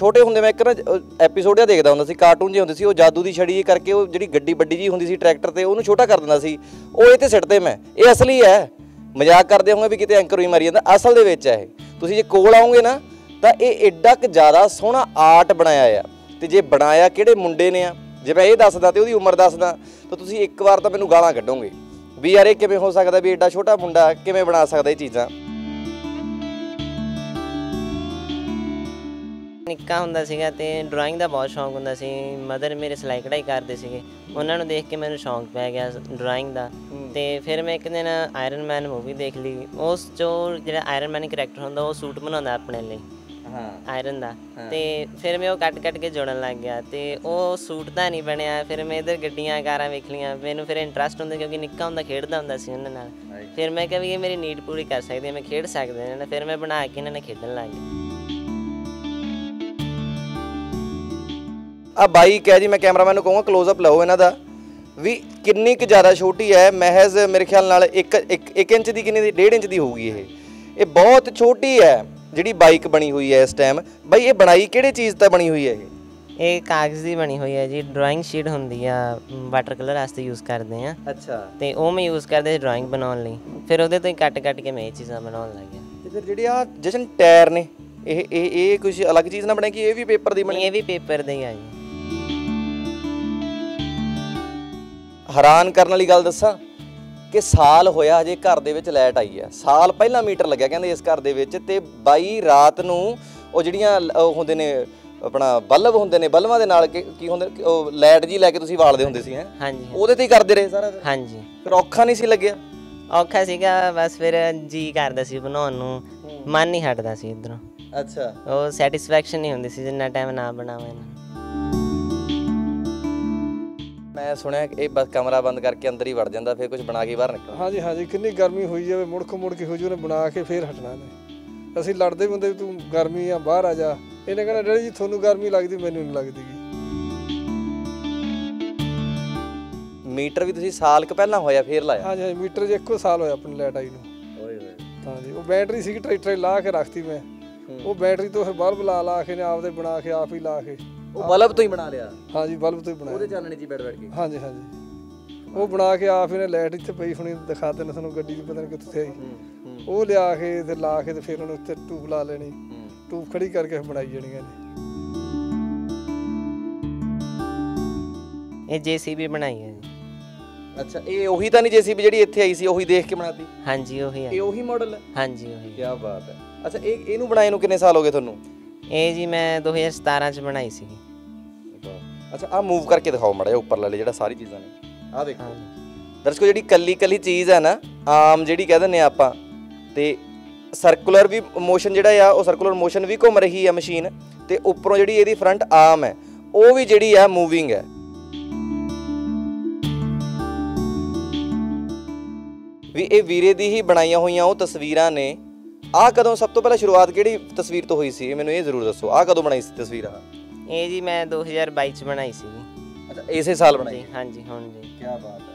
ਛੋਟੇ ਹੁੰਦੇ ਮੈਂ ਇੱਕ ਨਾ ਐਪੀਸੋਡ ਜਿਹਾ ਦੇਖਦਾ ਹੁੰਦਾ ਸੀ ਕਾਰਟੂਨ ਜੀ ਹੁੰਦੇ ਸੀ ਉਹ ਜਾਦੂ ਦੀ ਛੜੀ ਕਰਕੇ ਉਹ ਜਿਹੜੀ ਗੱਡੀ ਵੱਡੀ ਜੀ ਹੁੰਦੀ ਸੀ ਟਰੈਕਟਰ ਤੇ ਉਹਨੂੰ ਛੋਟਾ ਕਰ ਦਿੰਦਾ ਸੀ ਉਹ ਇਹ ਤੇ ਸਿੱਟਦੇ ਮੈਂ ਇਹ ਅਸਲੀ ਹੈ ਮਜ਼ਾਕ ਕਰਦੇ ਹੋਗੇ ਵੀ ਕਿਤੇ ਐਂਕਰ ਵੀ ਮਾਰੀ ਜਾਂਦਾ ਅਸਲ ਦੇ ਵਿੱਚ ਹੈ ਇਹ ਤੁਸੀਂ ਜੇ ਕੋਲ ਆਉਂਗੇ ਨਾ ਤਾਂ ਇਹ ਐਡਾ ਕ ਜ਼ਿਆਦਾ ਸੋਹਣਾ ਆਰਟ ਬਣਾਇਆ ਆ ਤੇ ਜੇ ਬਣਾਇਆ ਕਿਹੜੇ ਮੁੰਡੇ ਨੇ ਆ ਜੇ ਮੈਂ ਇਹ ਦੱਸਦਾ ਤੇ ਉਹਦੀ ਉਮਰ ਦੱਸਦਾ ਤਾਂ ਤੁਸੀਂ ਇੱਕ ਵਾਰ ਤਾਂ ਮੈਨੂੰ ਗਾਲਾਂ ਕੱਢੋਗੇ ਵੀ ਯਾਰ ਇਹ ਕਿਵੇਂ ਹੋ ਸਕਦਾ ਵੀ ਐਡਾ ਛੋਟਾ ਮੁੰਡਾ ਕਿਵੇਂ ਬਣਾ ਸਕਦਾ ਇਹ ਚੀਜ਼ਾਂ ਨਿੱਕਾ ਹੁੰਦਾ ਸੀਗਾ ਤੇ ਡਰਾਇੰਗ ਦਾ ਬਹੁਤ ਸ਼ੌਂਕ ਹੁੰਦਾ ਸੀ ਮਦਰ ਮੇਰੇ ਸਲਾਈ ਕਢਾਈ ਕਰਦੇ ਸੀਗੇ ਉਹਨਾਂ ਨੂੰ ਦੇਖ ਕੇ ਮੈਨੂੰ ਸ਼ੌਂਕ ਪੈ ਗਿਆ ਡਰਾਇੰਗ ਦਾ ਤੇ ਫਿਰ ਮੈਂ ਇੱਕ ਦਿਨ ਆਇਰਨ ਮੈਨ ਮੂਵੀ ਦੇਖ ਲਈ ਉਸ ਜੋ ਜਿਹੜਾ ਆਇਰਨ ਮੈਨ ਕੈਰੈਕਟਰ ਹੁੰਦਾ ਉਹ ਸੂਟ ਬਣਾਉਂਦਾ ਆਪਣੇ ਲਈ ਹਾਂ ਆਇਰਨ ਦਾ ਤੇ ਫਿਰ ਮੈਂ ਉਹ ਕੱਟ ਕੱਟ ਕੇ ਜੋੜਨ ਲੱਗ ਗਿਆ ਤੇ ਉਹ ਸੂਟ ਤਾਂ ਨਹੀਂ ਬਣਿਆ ਫਿਰ ਮੈਂ ਇਧਰ ਗੱਡੀਆਂ ਕਾਰਾਂ ਵੇਖ ਲੀਆਂ ਮੈਨੂੰ ਫਿਰ ਇੰਟਰਸਟ ਹੁੰਦਾ ਕਿਉਂਕਿ ਨਿੱਕਾ ਹੁੰਦਾ ਖੇਡਦਾ ਹੁੰਦਾ ਸੀ ਉਹਨਾਂ ਨਾਲ ਫਿਰ ਮੈਂ ਕਿਹਾ ਵੀ ਇਹ ਮੇਰੀ ਨੀਡ ਪੂਰੀ ਕਰ ਸਕਦੇ ਮੈਂ ਖੇਡ ਸਕਦੇ ਇਹਨਾਂ ਨਾਲ ਫਿਰ ਮੈਂ ਬਣਾ ਕੇ ਇਹਨਾਂ ਨਾਲ ਖੇਡਣ ਲੱਗ ਗਿਆ ਆ ਬਾਈ ਕਹਿ ਜੀ ਮੈਂ ਕੈਮਰਾਮੈਨ ਨੂੰ ਕਹੂੰਗਾ ক্লোਜ਼ ਅਪ ਲਓ ਇਹਨਾਂ ਦਾ ਵੀ ਕਿੰਨੀ ਕੁ ਜ਼ਿਆਦਾ ਛੋਟੀ ਹੈ ਮਹਿਜ਼ ਮੇਰੇ ਖਿਆਲ ਨਾਲ 1 1 ਇੰਚ ਦੀ ਕਿੰਨੀ ਦੀ 1.5 ਇੰਚ ਦੀ ਹੋਊਗੀ ਇਹ ਇਹ ਬਹੁਤ ਛੋਟੀ ਹੈ ਜਿਹੜੀ ਬਾਈਕ ਬਣੀ ਹੋਈ ਹੈ ਇਸ ਟਾਈਮ ਬਾਈ ਇਹ ਬਣਾਈ ਕਿਹੜੇ ਚੀਜ਼ ਤਾਂ ਬਣੀ ਹੋਈ ਹੈ ਇਹ ਇਹ ਕਾਗਜ਼ ਦੀ ਬਣੀ ਹੋਈ ਹੈ ਜੀ ਡਰਾਇੰਗ ਸ਼ੀਟ ਹੁੰਦੀ ਆ ਵਾਟਰ ਕਲਰ ਵਾਸਤੇ ਯੂਜ਼ ਕਰਦੇ ਆ ਅੱਛਾ ਤੇ ਉਹ ਮੈਂ ਯੂਜ਼ ਕਰਦੇ ਡਰਾਇੰਗ ਬਣਾਉਣ ਲਈ ਫਿਰ ਉਹਦੇ ਤੋਂ ਹੀ ਕੱਟ-ਕੱਟ ਕੇ ਮੈਂ ਇਹ ਚੀਜ਼ਾਂ ਬਣਾਉਣ ਲੱਗ ਗਿਆ ਤੇ ਫਿਰ ਜਿਹੜੀ ਆ ਜਸ਼ਨ ਟਾਇਰ ਨੇ ਇਹ ਇਹ ਇਹ ਕੁਝ ਅਲੱਗ ਚੀਜ਼ ਨਾ ਬਣੇ ਕਿ ਇਹ ਵੀ ਪੇਪਰ ਦੀ ਬਣੀ ਇਹ ਵੀ ਪੇਪਰ ਦੇ ਹੀ ਆ ਜੀ ਹੈਰਾਨ ਕਰਨ ਵਾਲੀ ਗੱਲ ਦੱਸਾਂ ਕਿ ਸਾਲ ਹੋਇਆ ਹਜੇ ਘਰ ਦੇ ਵਿੱਚ ਲਾਈਟ ਆਈ ਹੈ ਸਾਲ ਪਹਿਲਾਂ ਮੀਟਰ ਲੱਗਿਆ ਕਹਿੰਦੇ ਇਸ ਘਰ ਦੇ ਵਿੱਚ ਤੇ 22 ਰਾਤ ਨੂੰ ਉਹ ਜਿਹੜੀਆਂ ਹੁੰਦੇ ਨੇ ਆਪਣਾ ਬਲਬ ਹੁੰਦੇ ਨੇ ਬੱਲਵਾਂ ਦੇ ਨਾਲ ਕੀ ਹੁੰਦੇ ਉਹ ਲਾਈਟ ਜੀ ਲੈ ਕੇ ਤੁਸੀਂ ਵਾਲਦੇ ਹੁੰਦੇ ਸੀ ਹੈ ਹਾਂਜੀ ਉਹਦੇ ਤੇ ਹੀ ਕਰਦੇ ਰਹੇ ਸਾਰਾ ਹਾਂਜੀ ਫਿਰ ਔਖਾ ਨਹੀਂ ਸੀ ਲੱਗਿਆ ਔਖਾ ਸੀਗਾ ਬਸ ਫਿਰ ਜੀ ਕਰਦਾ ਸੀ ਬਣਾਉਣ ਨੂੰ ਮਨ ਨਹੀਂ ਹਟਦਾ ਸੀ ਇਧਰੋਂ ਅੱਛਾ ਉਹ ਸੈਟੀਸਫੈਕਸ਼ਨ ਨਹੀਂ ਹੁੰਦੀ ਸੀ ਜਿੰਨਾ ਟਾਈਮ ਨਾ ਬਣਾਵਾਂ ਇਹਨਾਂ ਮੈਂ ਸੁਣਿਆ ਕਿ ਇਹ ਬਸ ਕਮਰਾ ਬੰਦ ਕਰਕੇ ਅੰਦਰ ਹੀ ਵੜ ਜਾਂਦਾ ਫਿਰ ਕੁਝ ਬਣਾ ਕੇ ਬਾਹਰ ਨਿਕਲ ਹਾਂਜੀ ਹਾਂਜੀ ਕਿੰਨੀ ਗਰਮੀ ਹੋਈ ਜਾਵੇ ਮੁੜਖ ਮੁੜ ਕੇ ਹੋ ਨੇ ਬਣਾ ਕੇ ਫੇਰ ਹਟਣਾ ਨੇ ਅਸੀਂ ਲੜਦੇ ਵੀ ਹੁੰਦੇ ਤੂੰ ਗਰਮੀ ਆ ਬਾਹਰ ਆ ਜਾ ਇਹਨੇ ਕਹਿੰਦਾ ਡੈਡੀ ਜੀ ਤੁਹਾਨੂੰ ਗਰਮੀ ਲੱਗਦੀ ਮੈਨੂੰ ਨਹੀਂ ਲੱਗਦੀ ਮੀਟਰ ਵੀ ਤੁਸੀਂ ਸਾਲ ਕ ਪਹਿਲਾਂ ਹੋਇਆ ਫੇਰ ਲਾਇਆ ਹਾਂਜੀ ਹਾਂਜੀ ਮੀਟਰ ਜੇ ਇੱਕੋ ਸਾਲ ਹੋਇਆ ਆਪਣੀ ਲੈਟ ਆਈ ਨੂੰ ਓਏ ਹੋਏ ਉਹ ਬੈਟਰੀ ਸੀ ਟਰੈਕਟਰ ਲਾ ਕੇ ਰੱਖਤੀ ਮੈਂ ਉਹ ਬੈਟਰੀ ਤੋਂ ਫਿਰ ਬਲਬ ਲਾ ਲਾ ਕੇ ਨੇ ਆਪਦੇ ਬਣਾ ਕੇ ਆਪ ਹੀ ਲਾ ਕੇ ਉਹ ਬਲਬ ਤੋਂ ਹੀ ਬਣਾ ਲਿਆ ਹਾਂਜੀ ਬਲਬ ਤੋਂ ਹੀ ਬਣਾਇਆ ਉਹਦੇ ਚਾਨਣੇ 'ਚ ਬੈਠ ਬੈਠ ਕੇ ਹਾਂਜੀ ਹਾਂਜੀ ਉਹ ਬਣਾ ਕੇ ਆਪ ਇਹਨੇ ਲਾਈਟ ਇੱਥੇ ਪਈ ਹੁਣੀ ਦਿਖਾ ਦੇਣਾ ਸਾਨੂੰ ਗੱਡੀ ਦੀ ਪਤਾ ਨਹੀਂ ਕਿੱਥੇ ਆਈ ਉਹ ਲਿਆ ਕੇ ਤੇ ਲਾ ਕੇ ਤੇ ਫਿਰ ਉਹਨੂੰ ਉੱਤੇ ਟੂਬ ਲਾ ਲੈਣੀ ਟੂਬ ਖੜੀ ਕਰਕੇ ਬਣਾਈ ਜਾਣੀਆਂ ਨੇ ਇਹ ਜੀਸੀਬੀ ਬਣਾਈ ਹੈ ਅੱਛਾ ਇਹ ਉਹੀ ਤਾਂ ਨਹੀਂ ਜੀਸੀਬੀ ਜਿਹੜੀ ਇੱਥੇ ਆਈ ਸੀ ਉਹੀ ਦੇਖ ਕੇ ਬਣਾਤੀ ਹਾਂਜੀ ਉਹੀ ਹੈ ਇਹ ਉਹੀ ਮਾਡਲ ਹੈ ਹਾਂਜੀ ਉਹੀ ਕੀ ਬਾਤ ਹੈ ਅੱਛਾ ਇਹ ਇਹਨੂੰ ਬਣਾਏ ਨੂੰ ਕਿੰਨੇ ਸਾਲ ਹੋ ਗਏ ਤੁਹਾਨੂੰ ਇਹ ਜੀ ਮੈਂ 2017 ਚ ਬਣਾਈ ਸੀ ਅੱਛਾ ਆ ਮੂਵ ਕਰਕੇ ਦਿਖਾਓ ਮੜਾ ਉੱਪਰ ਲੈ ਜਿਹੜਾ ਸਾਰੀ ਚੀਜ਼ਾਂ ਨੇ ਆ ਦੇਖੋ ਦਰਸ਼ਕੋ ਜਿਹੜੀ ਕੱਲੀ ਕੱਲੀ ਚੀਜ਼ ਹੈ ਨਾ ਆਮ ਜਿਹੜੀ ਕਹਿ ਦਿੰਨੇ ਆਪਾਂ ਤੇ ਸਰਕੂਲਰ ਵੀ ਮੋਸ਼ਨ ਜਿਹੜਾ ਆ ਉਹ ਸਰਕੂਲਰ ਮੋਸ਼ਨ ਵੀ ਘੁੰਮ ਰਹੀ ਹੈ ਮਸ਼ੀਨ ਤੇ ਉੱਪਰੋਂ ਜਿਹੜੀ ਇਹਦੀ ਫਰੰਟ ਆਰਮ ਹੈ ਉਹ ਵੀ ਜਿਹੜੀ ਆ ਮੂਵਿੰਗ ਹੈ ਵੀ ਇਹ ਵੀਰੇ ਦੀ ਹੀ ਬਣਾਈਆਂ ਹੋਈਆਂ ਉਹ ਤਸਵੀਰਾਂ ਨੇ ਆ ਕਦੋਂ ਸਭ ਤੋਂ ਪਹਿਲਾਂ ਸ਼ੁਰੂਆਤ ਕਿਹੜੀ ਤਸਵੀਰ ਤੋਂ ਹੋਈ ਸੀ ਮੈਨੂੰ ਇਹ ਜ਼ਰੂਰ ਦੱਸੋ ਆ ਕਦੋਂ ਬਣਾਈ ਸੀ ਤਸਵੀਰ ਆ ਇਹ ਜੀ ਮੈਂ 2022 ਚ ਬਣਾਈ ਸੀ ਅੱਛਾ ਇਸੇ ਸਾਲ ਬਣਾਈ ਹਾਂਜੀ ਹੁਣ ਜੀ ਕੀ ਬਾਤ